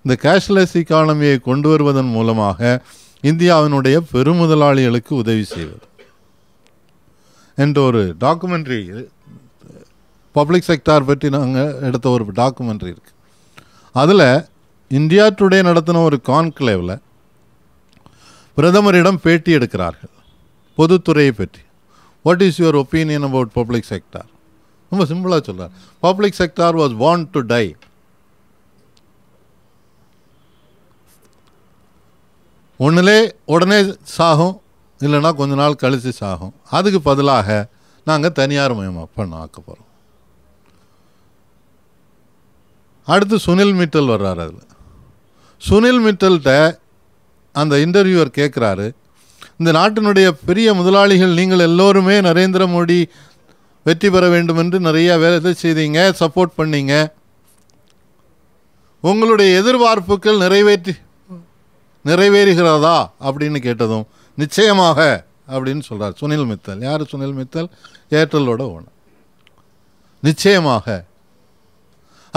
இந்த கேஷ்லெஸ் இக்கானமியை கொண்டு வருவதன் மூலமாக இந்தியாவினுடைய பெருமுதலாளிகளுக்கு உதவி செய்வது என்ற ஒரு டாக்குமெண்ட்ரி பப்ளிக் செக்டார் பற்றி நாங்கள் எடுத்த ஒரு டாக்குமெண்ட்ரி இருக்குது அதில் இந்தியா டுடே நடத்தின ஒரு கான்க்ளேவில் பிரதமரிடம் பேட்டி எடுக்கிறார்கள் பொதுத்துறையை பற்றி what is your opinion about public sector ரொம்ப சிம்பிளாக சொல்கிறார் public sector was want to die ஒன்றுலே உடனே சாகும் இல்லைன்னா கொஞ்ச நாள் கழித்து சாகும் அதுக்கு பதிலாக நாங்கள் தனியார் மயம் பண்ண ஆக்க போகிறோம் அடுத்து சுனில் மிட்டல் வர்றாரு அதில் சுனில் மிட்டல்கிட்ட அந்த இன்டர்வியூவர் கேட்குறாரு இந்த நாட்டினுடைய பெரிய முதலாளிகள் நீங்கள் எல்லோருமே நரேந்திர மோடி வெற்றி பெற வேண்டும் என்று நிறையா வேலை செய்தீங்க சப்போர்ட் பண்ணீங்க உங்களுடைய எதிர்பார்ப்புகள் நிறைவேற்றி நிறைவேறுகிறதா அப்படின்னு கேட்டதும் நிச்சயமாக அப்படின்னு சொல்கிறார் சுனில் மித்தல் யார் சுனில் மித்தல் ஏர்டெல்லோட ஓனர் நிச்சயமாக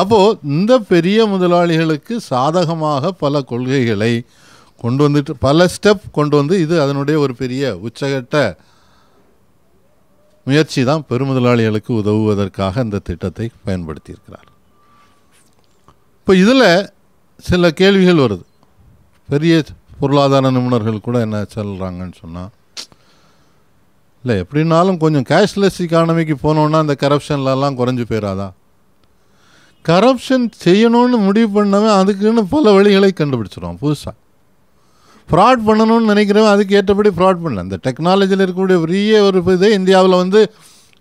அப்போது இந்த பெரிய முதலாளிகளுக்கு சாதகமாக பல கொள்கைகளை கொண்டு வந்துட்டு பல ஸ்டெப் கொண்டு வந்து இது அதனுடைய ஒரு பெரிய உச்சகட்ட முயற்சி தான் பெருமுதலாளிகளுக்கு உதவுவதற்காக இந்த திட்டத்தை பயன்படுத்தியிருக்கிறார் இப்போ இதில் சில கேள்விகள் வருது பெரிய பொருளாதார நிபுணர்கள் கூட என்ன சொல்கிறாங்கன்னு சொன்னால் இல்லை எப்படின்னாலும் கொஞ்சம் கேஷ்லெஸ் இக்கானமிக்கு போனோன்னா அந்த கரப்ஷன்லலாம் குறைஞ்சி போயிடாதா கரப்ஷன் செய்யணும்னு முடிவு பண்ணவன் அதுக்குன்னு பல வழிகளை கண்டுபிடிச்சிடும் புதுசாக ஃப்ராட் பண்ணணும்னு நினைக்கிறவன் அதுக்கு ஏற்றபடி ஃப்ராட் பண்ணல அந்த டெக்னாலஜியில் இருக்கக்கூடிய பெரிய ஒரு இது இந்தியாவில் வந்து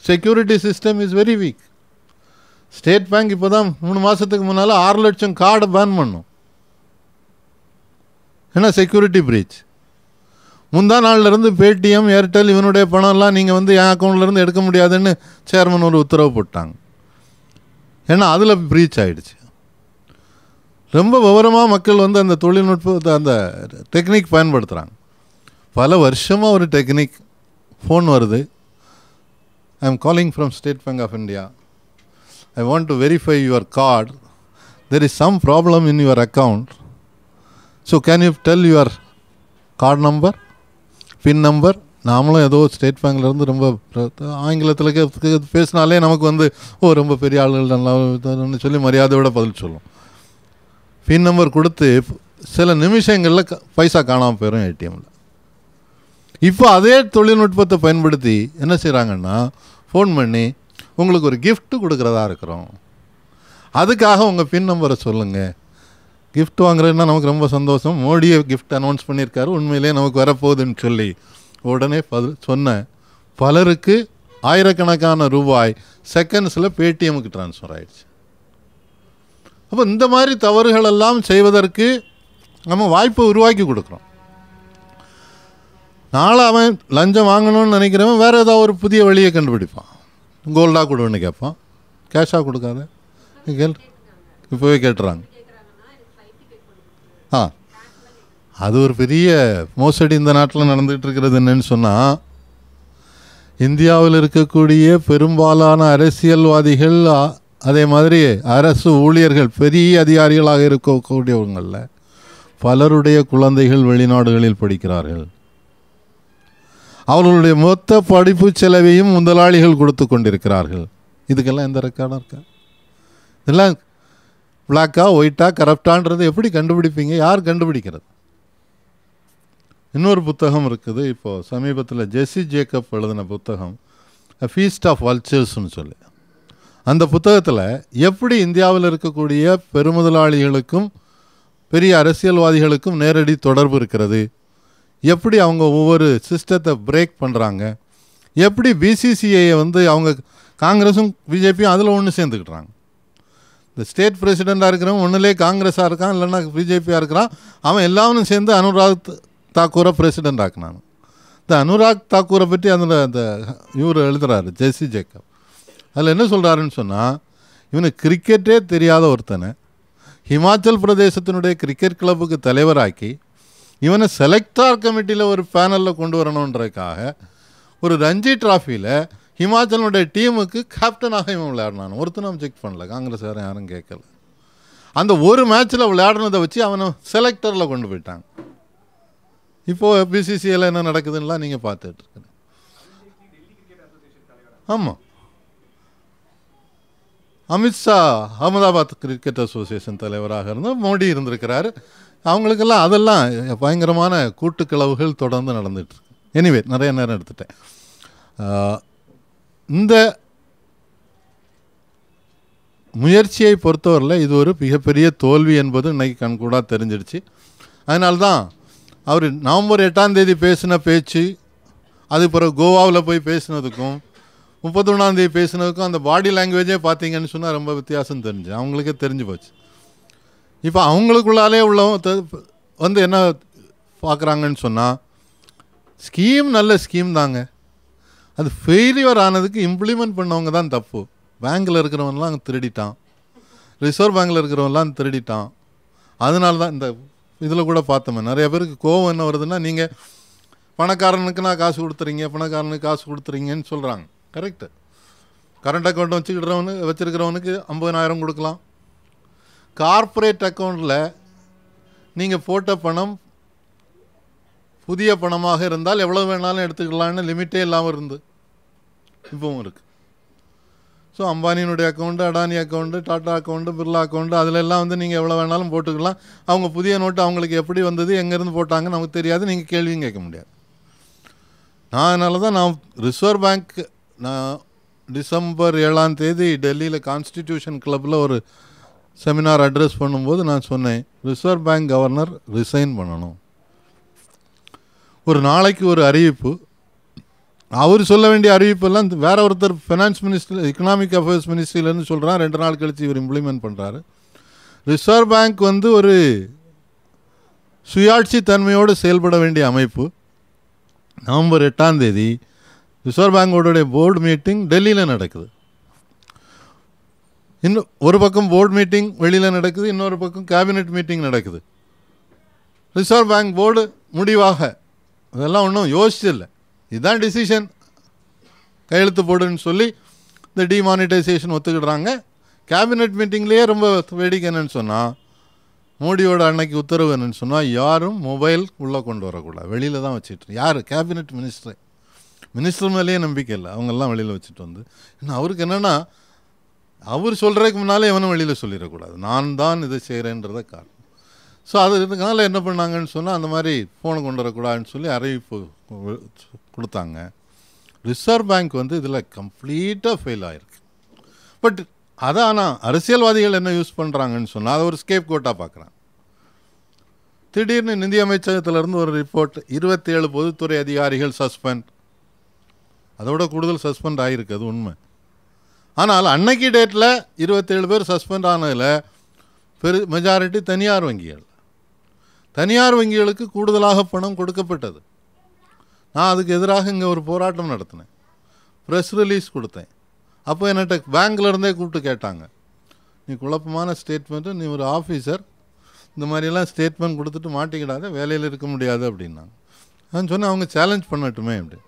security system is very weak State Bank இப்போ தான் மூணு மாதத்துக்கு முன்னால் ஆறு லட்சம் கார்டை பேன் பண்ணும் ஏன்னா செக்யூரிட்டி பிரீச் முந்தா நாள்லேருந்து பேடிஎம் ஏர்டெல் இவனுடைய பணம்லாம் நீங்கள் வந்து என் அக்கௌண்ட்லேருந்து எடுக்க முடியாதுன்னு சேர்மன் ஒரு உத்தரவு போட்டாங்க ஏன்னா அதில் ப்ரீச் ஆகிடுச்சு ரொம்ப விவரமாக மக்கள் வந்து அந்த தொழில்நுட்பத்தை அந்த டெக்னிக் பயன்படுத்துகிறாங்க பல வருஷமாக ஒரு டெக்னிக் ஃபோன் வருது I am calling from State Bank of India I want to verify your card there is some problem in your account so can you tell your card number pin number நாமளும் ஏதோ ஸ்டேட் பேங்க்லேருந்து ரொம்ப ஆங்கிலத்தில் பேசினாலே நமக்கு வந்து ஓ ரொம்ப பெரிய ஆளுகள் நல்லா சொல்லி மரியாதையோட பதில் சொல்லும் பின் நம்பர் கொடுத்து சில நிமிஷங்களில் பைசா காணாமல் போயிடும் ஏடிஎம்மில் இப்போ அதே தொழில்நுட்பத்தை பயன்படுத்தி என்ன செய்கிறாங்கன்னா ஃபோன் பண்ணி உங்களுக்கு ஒரு கிஃப்ட்டு கொடுக்குறதா இருக்கிறோம் அதுக்காக உங்கள் பின் நம்பரை சொல்லுங்கள் கிஃப்ட் வாங்குறதுன்னா நமக்கு ரொம்ப சந்தோஷம் மோடியை கிஃப்ட் அனௌன்ஸ் பண்ணியிருக்காரு உண்மையிலே நமக்கு வரப்போகுதுன்னு சொல்லி உடனே பதில் சொன்னேன் பலருக்கு ஆயிரக்கணக்கான ரூபாய் செகண்ட்ஸில் பேடிஎம்முக்கு ட்ரான்ஸ்ஃபர் ஆயிடுச்சு அப்போ இந்த மாதிரி தவறுகளெல்லாம் செய்வதற்கு நம்ம வாய்ப்பை உருவாக்கி கொடுக்குறோம் நாளை அவன் லஞ்சம் வாங்கணும்னு நினைக்கிறவன் வேறு ஏதாவது ஒரு புதிய வழியை கண்டுபிடிப்பான் கோல்டாக கொடுன்னு கேட்பான் கேஷாக கொடுக்காத கேள் இப்போவே கேட்டுறாங்க ஆ அது ஒரு பெரிய மோசடி இந்த நாட்டில் நடந்துகிட்டு இருக்கிறது என்னன்னு சொன்னால் இந்தியாவில் இருக்கக்கூடிய பெரும்பாலான அரசியல்வாதிகள் அதே மாதிரி அரசு ஊழியர்கள் பெரிய அதிகாரிகளாக இருக்கக்கூடியவங்களில் பலருடைய குழந்தைகள் வெளிநாடுகளில் படிக்கிறார்கள் அவர்களுடைய மொத்த படிப்பு செலவையும் முதலாளிகள் கொடுத்து கொண்டிருக்கிறார்கள் இதுக்கெல்லாம் எந்த ரெக்கார்டும் இருக்கா இதெல்லாம் பிளாக்கா ஒயிட்டா கரப்டான்றது எப்படி கண்டுபிடிப்பீங்க யார் கண்டுபிடிக்கிறது இன்னொரு புத்தகம் இருக்குது இப்போது சமீபத்தில் ஜெஸ்ஸி ஜேக்கப் எழுதின புத்தகம் ஃபீஸ்ட் ஆஃப் வல்ச்சர்ஸ்னு சொல்லி அந்த புத்தகத்தில் எப்படி இந்தியாவில் இருக்கக்கூடிய பெருமுதலாளிகளுக்கும் பெரிய அரசியல்வாதிகளுக்கும் நேரடி தொடர்பு இருக்கிறது எப்படி அவங்க ஒவ்வொரு சிஸ்டத்தை பிரேக் பண்ணுறாங்க எப்படி பிசிசிஐயை வந்து அவங்க காங்கிரஸும் பிஜேபியும் அதில் ஒன்று சேர்ந்துக்கிட்டுறாங்க இந்த ஸ்டேட் பிரசிடெண்ட்டாக இருக்கிறவன் ஒன்றுலே காங்கிரஸாக இருக்கான் இல்லைன்னா பிஜேபியாக இருக்கிறான் அவன் எல்லாரும் சேர்ந்து அனுராக் தாக்கூரை பிரசிடெண்ட் ஆக்கினான் இந்த அனுராக் தாக்கூரை பற்றி அந்த அந்த இவர் எழுதுகிறாரு ஜெசி ஜேக்கப் அதில் என்ன சொல்கிறாருன்னு சொன்னால் இவனுக்கு கிரிக்கெட்டே தெரியாத ஒருத்தனை ஹிமாச்சல் பிரதேசத்தினுடைய கிரிக்கெட் கிளப்புக்கு தலைவராக்கி இவனை செலக்டார் கமிட்டியில் ஒரு பேனலில் கொண்டு வரணுன்றதுக்காக ஒரு ரஞ்சி ட்ராஃபியில் ஹிமாச்சலனுடைய டீமுக்கு கேப்டனாக இவன் விளையாடினான் ஒருத்தனும் செக் பண்ணல காங்கிரஸ் வேறு யாரும் கேட்கல அந்த ஒரு மேட்ச்சில் விளையாடினதை வச்சு அவனை செலக்டரில் கொண்டு போயிட்டாங்க இப்போது பிசிசியில் என்ன நடக்குதுன்னெலாம் நீங்கள் பார்த்துட்ருக்கணும் ஆமாம் அமித்ஷா அகமதாபாத் கிரிக்கெட் அசோசியேஷன் தலைவராக இருந்து மோடி இருந்திருக்கிறாரு அவங்களுக்கெல்லாம் அதெல்லாம் பயங்கரமான கூட்டுக்கிளவுகள் தொடர்ந்து நடந்துகிட்ருக்கு எனிவே நிறைய நேரம் எடுத்துட்டேன் இந்த முயற்சியை பொறுத்தவரையில் இது ஒரு மிகப்பெரிய தோல்வி என்பது இன்னைக்கு கண்கூடாக தெரிஞ்சிடுச்சு அதனால்தான் அவர் நவம்பர் எட்டாம் தேதி பேசின பேச்சு அது பிறகு கோவாவில் போய் பேசினதுக்கும் முப்பத்தொன்னாந்தேதி பேசினதுக்கும் அந்த பாடி லாங்குவேஜே பார்த்தீங்கன்னு சொன்னால் ரொம்ப வித்தியாசம் தெரிஞ்சு அவங்களுக்கே தெரிஞ்சு போச்சு இப்போ அவங்களுக்குள்ளாலே உள்ளவங்க வந்து என்ன பார்க்குறாங்கன்னு சொன்னால் ஸ்கீம் நல்ல ஸ்கீம் தாங்க அது ஃபெயிலியர் ஆனதுக்கு இம்ப்ளிமெண்ட் பண்ணவங்க தான் தப்பு பேங்க்கில் இருக்கிறவன்லாம் அங்கே திருடிட்டான் ரிசர்வ் பேங்க்கில் இருக்கிறவன்லாம் திருடிட்டான் அதனால தான் இந்த இதில் கூட பார்த்தோமே நிறைய பேருக்கு கோவம் என்ன வருதுன்னா நீங்கள் பணக்காரனுக்கு நான் காசு கொடுத்துறீங்க பணக்காரனுக்கு காசு கொடுத்துறீங்கன்னு சொல்கிறாங்க கரெக்டு கரண்ட் அக்கௌண்ட் வச்சுக்கிடுறவனு வச்சுருக்கிறவனுக்கு ஐம்பதனாயிரம் கொடுக்கலாம் கார்ப்பரேட் அக்கௌண்ட்டில் நீங்கள் போட்ட பணம் புதிய பணமாக இருந்தால் எவ்வளோ வேணாலும் எடுத்துக்கலான்னு லிமிட்டே இல்லாமல் இருந்து இப்போவும் இருக்குது ஸோ அம்பானியினுடைய account Adani account Tata account Birla account அதிலெல்லாம் வந்து நீங்கள் எவ்வளோ வேணாலும் போட்டுக்கலாம் அவங்க புதிய நோட்டு அவங்களுக்கு எப்படி வந்தது எங்கேருந்து போட்டாங்கன்னு நமக்கு தெரியாது நீங்கள் கேள்வியும் கேட்க முடியாது நான் அதனால தான் நான் ரிசர்வ் பேங்க் நான் டிசம்பர் ஏழாம் தேதி டெல்லியில் கான்ஸ்டிடியூஷன் கிளப்பில் ஒரு செமினார் அட்ரஸ் பண்ணும்போது நான் சொன்னேன் ரிசர்வ் பேங்க் கவர்னர் ரிசைன் பண்ணணும் ஒரு நாளைக்கு ஒரு அறிவிப்பு அவர் சொல்ல வேண்டிய அறிவிப்பெல்லாம் வேற ஒருத்தர் ஃபினான்ஸ் மினிஸ்டர் எக்கனாமிக் அஃபேர்ஸ் மினிஸ்ட்ரிலேருந்து சொல்கிறான் ரெண்டு நாள் கழித்து இவர் இம்ப்ளிமெண்ட் பண்ணுறாரு ரிசர்வ் பேங்க் வந்து ஒரு சுயாட்சி தன்மையோடு செயல்பட வேண்டிய அமைப்பு நவம்பர் எட்டாம் தேதி ரிசர்வ் பேங்கோடைய போர்டு மீட்டிங் டெல்லியில் நடக்குது இன்னும் ஒரு பக்கம் போர்டு மீட்டிங் வெளியில் நடக்குது இன்னொரு பக்கம் கேபினெட் மீட்டிங் நடக்குது ரிசர்வ் பேங்க் போர்டு முடிவாக அதெல்லாம் ஒன்றும் யோசிச்சில்லை இதுதான் டிசிஷன் கையெழுத்து போடுன்னு சொல்லி இந்த டிமானிட்டைசேஷன் ஒத்துக்கிடுறாங்க கேபினெட் மீட்டிங்லேயே ரொம்ப வேடிக்கை என்னன்னு சொன்னால் மோடியோட அன்னைக்கு உத்தரவு என்னன்னு சொன்னால் யாரும் மொபைல் உள்ளே கொண்டு வரக்கூடாது வெளியில் தான் வச்சுட்டு யார் கேபினெட் மினிஸ்டர் மினிஸ்டர் மேலேயே நம்பிக்கை இல்லை அவங்கெல்லாம் வெளியில் வச்சுட்டு வந்து இன்னும் அவருக்கு என்னென்னா அவர் சொல்கிறதுக்கு முன்னாலே எவனும் வெளியில் சொல்லிடக்கூடாது நான் தான் இதை செய்கிறேன்றத காரணம் ஸோ அது இதுக்கால என்ன பண்ணாங்கன்னு சொன்னால் அந்த மாதிரி ஃபோனை கொண்டு வரக்கூடாதுன்னு சொல்லி அறிவிப்பு கொடுத்தாங்க ரிசர்வ் பேங்க் வந்து இதில் கம்ப்ளீட்டாக ஃபெயில் ஆகிருக்கு பட் அதை ஆனால் அரசியல்வாதிகள் என்ன யூஸ் பண்ணுறாங்கன்னு சொன்னால் அதை ஒரு ஸ்கேப் கோட்டாக பார்க்குறாங்க திடீர்னு நிதி அமைச்சகத்திலேருந்து ஒரு ரிப்போர்ட் இருபத்தி ஏழு பொதுத்துறை அதிகாரிகள் சஸ்பெண்ட் அதோட கூடுதல் சஸ்பெண்ட் ஆகிருக்கு அது உண்மை ஆனால் அன்னைக்கு டேட்டில் இருபத்தேழு பேர் சஸ்பெண்ட் ஆனதில் பெரு மெஜாரிட்டி தனியார் வங்கிகள் தனியார் வங்கிகளுக்கு கூடுதலாக பணம் கொடுக்கப்பட்டது நான் அதுக்கு எதிராக இங்கே ஒரு போராட்டம் நடத்தினேன் ப்ரெஸ் ரிலீஸ் கொடுத்தேன் அப்போ என்கிட்ட பேங்க்லேருந்தே கூப்பிட்டு கேட்டாங்க நீ குழப்பமான ஸ்டேட்மெண்ட்டு நீ ஒரு ஆஃபீஸர் இந்த மாதிரிலாம் ஸ்டேட்மெண்ட் கொடுத்துட்டு மாட்டிக்கிடாத வேலையில் இருக்க முடியாது அப்படின்னாங்க நான் சொன்னேன் அவங்க சேலஞ்ச் பண்ணட்டுமே அப்படி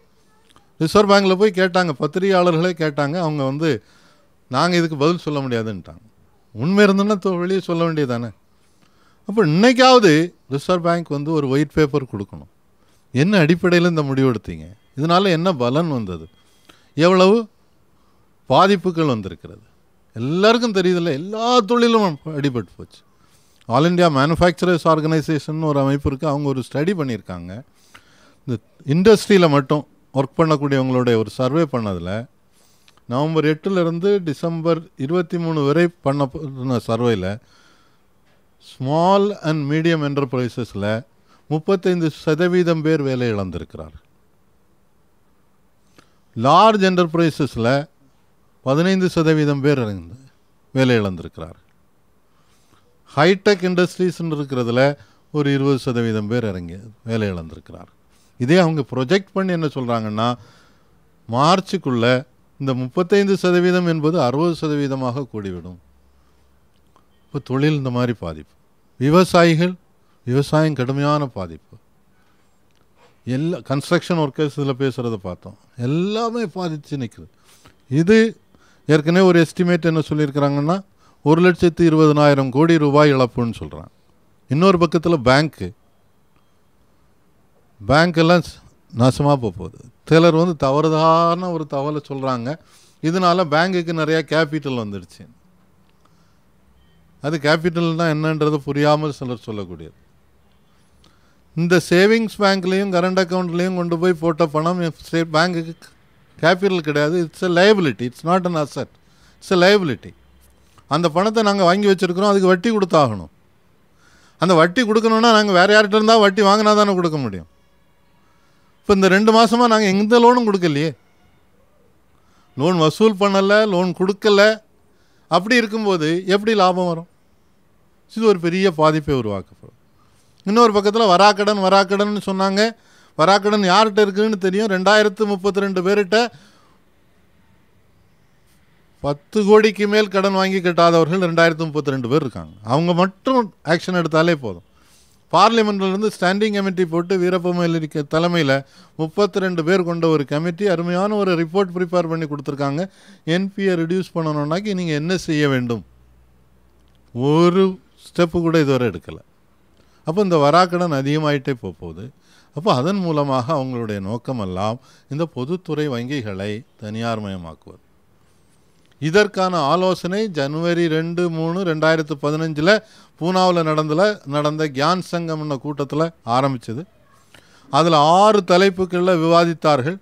ரிசர்வ் பேங்கில் போய் கேட்டாங்க பத்திரிகையாளர்களே கேட்டாங்க அவங்க வந்து நாங்கள் இதுக்கு பதில் சொல்ல முடியாதுன்ட்டாங்க உண்மை இருந்தோன்னா வெளியே சொல்ல வேண்டியது தானே அப்போ இன்றைக்காவது ரிசர்வ் பேங்க் வந்து ஒரு ஒயிட் பேப்பர் கொடுக்கணும் என்ன அடிப்படையில் இந்த முடிவு எடுத்தீங்க இதனால் என்ன பலன் வந்தது எவ்வளவு பாதிப்புகள் வந்திருக்கிறது எல்லாருக்கும் தெரியுதில்ல எல்லா தொழிலும் அடிபட்டு போச்சு ஆல் இண்டியா மேனுஃபேக்சரர்ஸ் ஆர்கனைசேஷன் ஒரு அமைப்பு இருக்குது அவங்க ஒரு ஸ்டடி பண்ணியிருக்காங்க இந்த இண்டஸ்ட்ரியில் மட்டும் ஒர்க் பண்ணக்கூடியவங்களுடைய ஒரு சர்வே பண்ணதில் நவம்பர் எட்டுலேருந்து டிசம்பர் இருபத்தி மூணு வரை பண்ண சர்வேயில் ஸ்மால் அண்ட் மீடியம் என்டர்பிரைசஸில் முப்பத்தைந்து சதவீதம் பேர் வேலை இழந்திருக்கிறார் லார்ஜ் என்டர்பிரைசஸில் பதினைந்து சதவீதம் பேர் வேலை இழந்திருக்கிறார் ஹைடெக் இண்டஸ்ட்ரீஸ்ன்னு இருக்கிறதுல ஒரு இருபது சதவீதம் பேர் இறங்கி வேலை இழந்திருக்கிறார் இதே அவங்க ப்ரொஜெக்ட் பண்ணி என்ன சொல்கிறாங்கன்னா மார்ச்சுக்குள்ளே இந்த முப்பத்தைந்து சதவீதம் என்பது அறுபது சதவீதமாக கூடிவிடும் இப்போ தொழில் இந்த மாதிரி பாதிப்பு விவசாயிகள் விவசாயம் கடுமையான பாதிப்பு எல்லா கன்ஸ்ட்ரக்ஷன் ஒர்க்கர்ஸ் இதில் பேசுகிறத பார்த்தோம் எல்லாமே பாதித்து நிற்குது இது ஏற்கனவே ஒரு எஸ்டிமேட் என்ன சொல்லியிருக்கிறாங்கன்னா ஒரு லட்சத்து இருபதனாயிரம் கோடி ரூபாய் இழப்புன்னு சொல்கிறாங்க இன்னொரு பக்கத்தில் பேங்க்கு பேங்க்கெல்லாம் நாசமாக போக போகுது சிலர் வந்து தவறுதான ஒரு தவலை சொல்கிறாங்க இதனால் பேங்குக்கு நிறையா கேபிட்டல் வந்துடுச்சு அது தான் என்னன்றது புரியாமல் சிலர் சொல்லக்கூடியது இந்த சேவிங்ஸ் பேங்க்லேயும் கரண்ட் அக்கௌண்ட்லேயும் கொண்டு போய் போட்ட பணம் பேங்குக்கு கேபிட்டல் கிடையாது it's a liability it's not an asset it's a liability அந்த பணத்தை நாங்கள் வாங்கி வச்சுருக்கிறோம் அதுக்கு வட்டி கொடுத்தாகணும் அந்த வட்டி கொடுக்கணுன்னா நாங்கள் வேறு யார்கிட்ட இருந்தால் வட்டி வாங்கினா தானே கொடுக்க முடியும் இப்போ இந்த ரெண்டு மாதமாக நாங்கள் எந்த லோனும் கொடுக்கலையே லோன் வசூல் பண்ணலை லோன் கொடுக்கல அப்படி இருக்கும்போது எப்படி லாபம் வரும் இது ஒரு பெரிய பாதிப்பை உருவாக்கப்படும் இன்னொரு பக்கத்தில் வராக்கடன் வராக்கடன் சொன்னாங்க வராக்கடன் யார்கிட்ட இருக்குதுன்னு தெரியும் ரெண்டாயிரத்து முப்பத்தி ரெண்டு பேர்கிட்ட பத்து கோடிக்கு மேல் கடன் வாங்கி கட்டாதவர்கள் ரெண்டாயிரத்து முப்பத்தி ரெண்டு பேர் இருக்காங்க அவங்க மட்டும் ஆக்ஷன் எடுத்தாலே போதும் பார்லிமெண்ட்லேருந்து ஸ்டாண்டிங் கமிட்டி போட்டு வீரப்பமையில் தலைமையில் முப்பத்தி ரெண்டு பேர் கொண்ட ஒரு கமிட்டி அருமையான ஒரு ரிப்போர்ட் ப்ரிப்பேர் பண்ணி கொடுத்துருக்காங்க என்பியை ரிடியூஸ் பண்ணணுன்னாக்கி நீங்கள் என்ன செய்ய வேண்டும் ஒரு ஸ்டெப்பு கூட இதுவரை எடுக்கலை அப்போ இந்த வராக்கடன் அதிகமாயிட்டே போகுது அப்போ அதன் மூலமாக அவங்களுடைய நோக்கமெல்லாம் இந்த பொதுத்துறை வங்கிகளை தனியார் மயமாக்குவது இதற்கான ஆலோசனை ஜனவரி ரெண்டு மூணு ரெண்டாயிரத்து பதினஞ்சில் பூனாவில் நடந்தில் நடந்த கியான் சங்கம் கூட்டத்தில் ஆரம்பித்தது அதில் ஆறு தலைப்புகளில் விவாதித்தார்கள்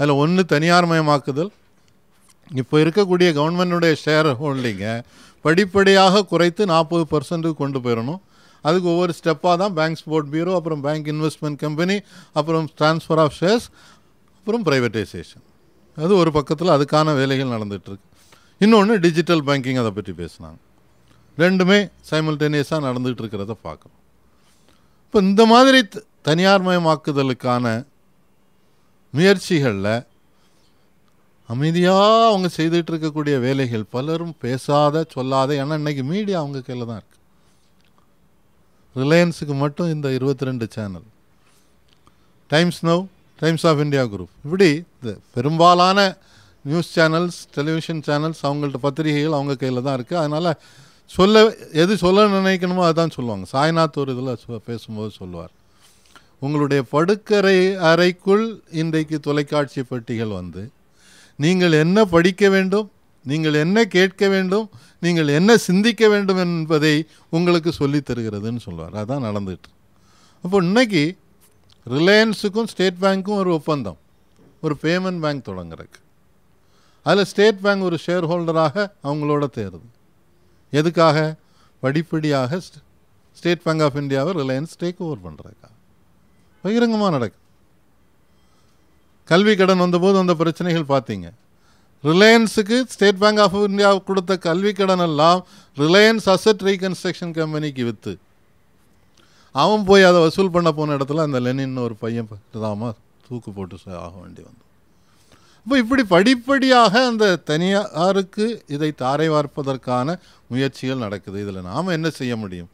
அதில் ஒன்று தனியார் மயமாக்குதல் இப்போ இருக்கக்கூடிய கவர்மெண்ட்டுடைய ஷேர் ஹோல்டிங்கை படிப்படியாக குறைத்து நாற்பது பர்சன்ட்டுக்கு கொண்டு போயிடணும் அதுக்கு ஒவ்வொரு ஸ்டெப்பாக தான் பேங்க் ஸ்போர்ட் பியூரோ அப்புறம் பேங்க் இன்வெஸ்ட்மெண்ட் கம்பெனி அப்புறம் ட்ரான்ஸ்ஃபர் ஆஃப் ஷேர்ஸ் அப்புறம் ப்ரைவேட்டைசேஷன் அது ஒரு பக்கத்தில் அதுக்கான வேலைகள் நடந்துகிட்ருக்கு இன்னொன்று டிஜிட்டல் பேங்கிங் அதை பற்றி பேசினாங்க ரெண்டுமே சைமல்டேனியஸாக நடந்துகிட்டு இருக்கிறத பார்க்கணும் இப்போ இந்த மாதிரி தனியார் மயமாக்குதலுக்கான முயற்சிகளில் அமைதியாக அவங்க செய்துட்டு இருக்கக்கூடிய வேலைகள் பலரும் பேசாத சொல்லாத ஏன்னா இன்றைக்கி மீடியா அவங்க கையில் தான் இருக்குது ரிலையன்ஸுக்கு மட்டும் இந்த இருபத்தி ரெண்டு channel Times Now Times of India group இப்படி இது பெரும்பாலான நியூஸ் சேனல்ஸ் டெலிவிஷன் சேனல்ஸ் அவங்கள்ட்ட பத்திரிகைகள் அவங்க கையில் தான் இருக்குது அதனால் சொல்ல எது சொல்ல நினைக்கணுமோ அதுதான் சொல்லுவாங்க சாய்நாத் ஒரு இதில் பேசும்போது சொல்லுவார் உங்களுடைய படுக்கரை அறைக்குள் இன்றைக்கு தொலைக்காட்சி பெட்டிகள் வந்து நீங்கள் என்ன படிக்க வேண்டும் நீங்கள் என்ன கேட்க வேண்டும் நீங்கள் என்ன சிந்திக்க வேண்டும் என்பதை உங்களுக்கு சொல்லித் தருகிறதுன்னு சொல்லுவார் அதுதான் நடந்துட்டு அப்போ இன்றைக்கி ரிலையன்ஸுக்கும் ஸ்டேட் பேங்க்கும் ஒரு ஒப்பந்தம் ஒரு பேமெண்ட் பேங்க் தொடங்குறதுக்கு அதில் ஸ்டேட் பேங்க் ஒரு ஷேர் ஹோல்டராக அவங்களோட தேருது எதுக்காக படிப்படியாக ஸ்டேட் பேங்க் ஆஃப் இந்தியாவை ரிலையன்ஸ் டேக் ஓவர் பண்ணுறதுக்காக பகிரங்கமாக நடக்கும் கல்வி கடன் வந்தபோது அந்த பிரச்சனைகள் பார்த்தீங்க ரிலையன்ஸுக்கு ஸ்டேட் பேங்க் ஆஃப் இந்தியாவுக்கு கொடுத்த கல்வி கடன் எல்லாம் ரிலையன்ஸ் அசட் ரீகன்ஸ்ட்ரக்ஷன் கம்பெனிக்கு விற்று அவன் போய் அதை வசூல் பண்ண போன இடத்துல அந்த லெனின்னு ஒரு பையன் தாமா தூக்கு போட்டு ஆக வேண்டி வந்து இப்போ இப்படி படிப்படியாக அந்த தனியாருக்கு இதை தாரை வார்ப்பதற்கான முயற்சிகள் நடக்குது இதில் நாம் என்ன செய்ய முடியும்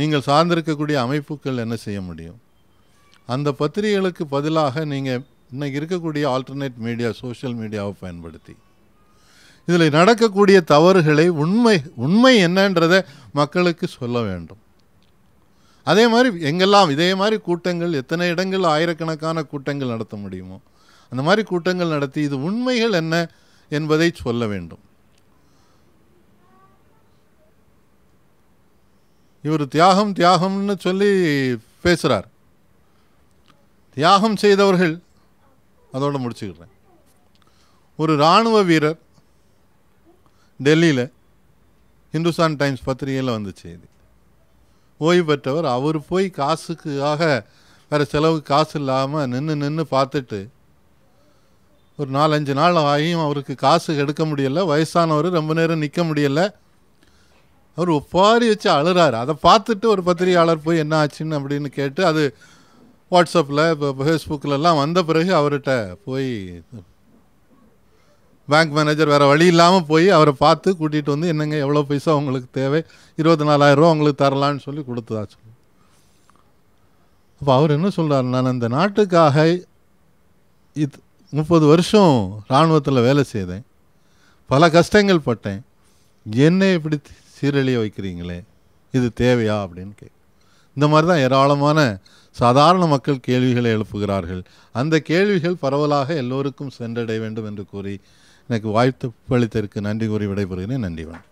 நீங்கள் சார்ந்திருக்கக்கூடிய அமைப்புகள் என்ன செய்ய முடியும் அந்த பத்திரிகைகளுக்கு பதிலாக நீங்கள் இன்னைக்கு இருக்கக்கூடிய ஆல்டர்னேட் மீடியா சோஷியல் மீடியாவை பயன்படுத்தி இதில் நடக்கக்கூடிய தவறுகளை உண்மை உண்மை என்னன்றதை மக்களுக்கு சொல்ல வேண்டும் அதே மாதிரி எங்கெல்லாம் இதே மாதிரி கூட்டங்கள் எத்தனை இடங்கள் ஆயிரக்கணக்கான கூட்டங்கள் நடத்த முடியுமோ அந்த மாதிரி கூட்டங்கள் நடத்தி இது உண்மைகள் என்ன என்பதை சொல்ல வேண்டும் இவர் தியாகம் தியாகம்னு சொல்லி பேசுகிறார் தியாகம் செய்தவர்கள் அதோடு முடிச்சுக்கிறேன் ஒரு இராணுவ வீரர் டெல்லியில் ஹிந்துஸ்தான் டைம்ஸ் பத்திரிகையில் வந்து செய்தி ஓய்வு பெற்றவர் அவர் போய் காசுக்காக வேறு செலவுக்கு காசு இல்லாமல் நின்று நின்று பார்த்துட்டு ஒரு நாலஞ்சு நாள் ஆகியும் அவருக்கு காசு எடுக்க முடியலை வயசானவர் ரொம்ப நேரம் நிற்க முடியலை அவர் ஒப்பாரி வச்சு அழுறாரு அதை பார்த்துட்டு ஒரு பத்திரிகையாளர் போய் என்ன ஆச்சுன்னு அப்படின்னு கேட்டு அது வாட்ஸ்அப்பில் இப்போ ஃபேஸ்புக்கிலலாம் வந்த பிறகு அவர்கிட்ட போய் பேங்க் மேனேஜர் வேறு வழி இல்லாமல் போய் அவரை பார்த்து கூட்டிகிட்டு வந்து என்னங்க எவ்வளோ பைசா உங்களுக்கு தேவை இருபத்தி நாலாயிரரூவா உங்களுக்கு தரலான்னு சொல்லி கொடுத்ததா சொல்லி அப்போ அவர் என்ன சொல்கிறார் நான் அந்த நாட்டுக்காக இத் முப்பது வருஷம் இராணுவத்தில் வேலை செய்தேன் பல கஷ்டங்கள் பட்டேன் என்னை இப்படி சீரழிய வைக்கிறீங்களே இது தேவையா அப்படின்னு கே இந்த மாதிரி தான் ஏராளமான சாதாரண மக்கள் கேள்விகளை எழுப்புகிறார்கள் அந்த கேள்விகள் பரவலாக எல்லோருக்கும் சென்றடைய வேண்டும் என்று கூறி எனக்கு வாய்ப்பு அளித்ததற்கு நன்றி கூறி விடைபெறுகிறேன் நன்றி வணக்கம்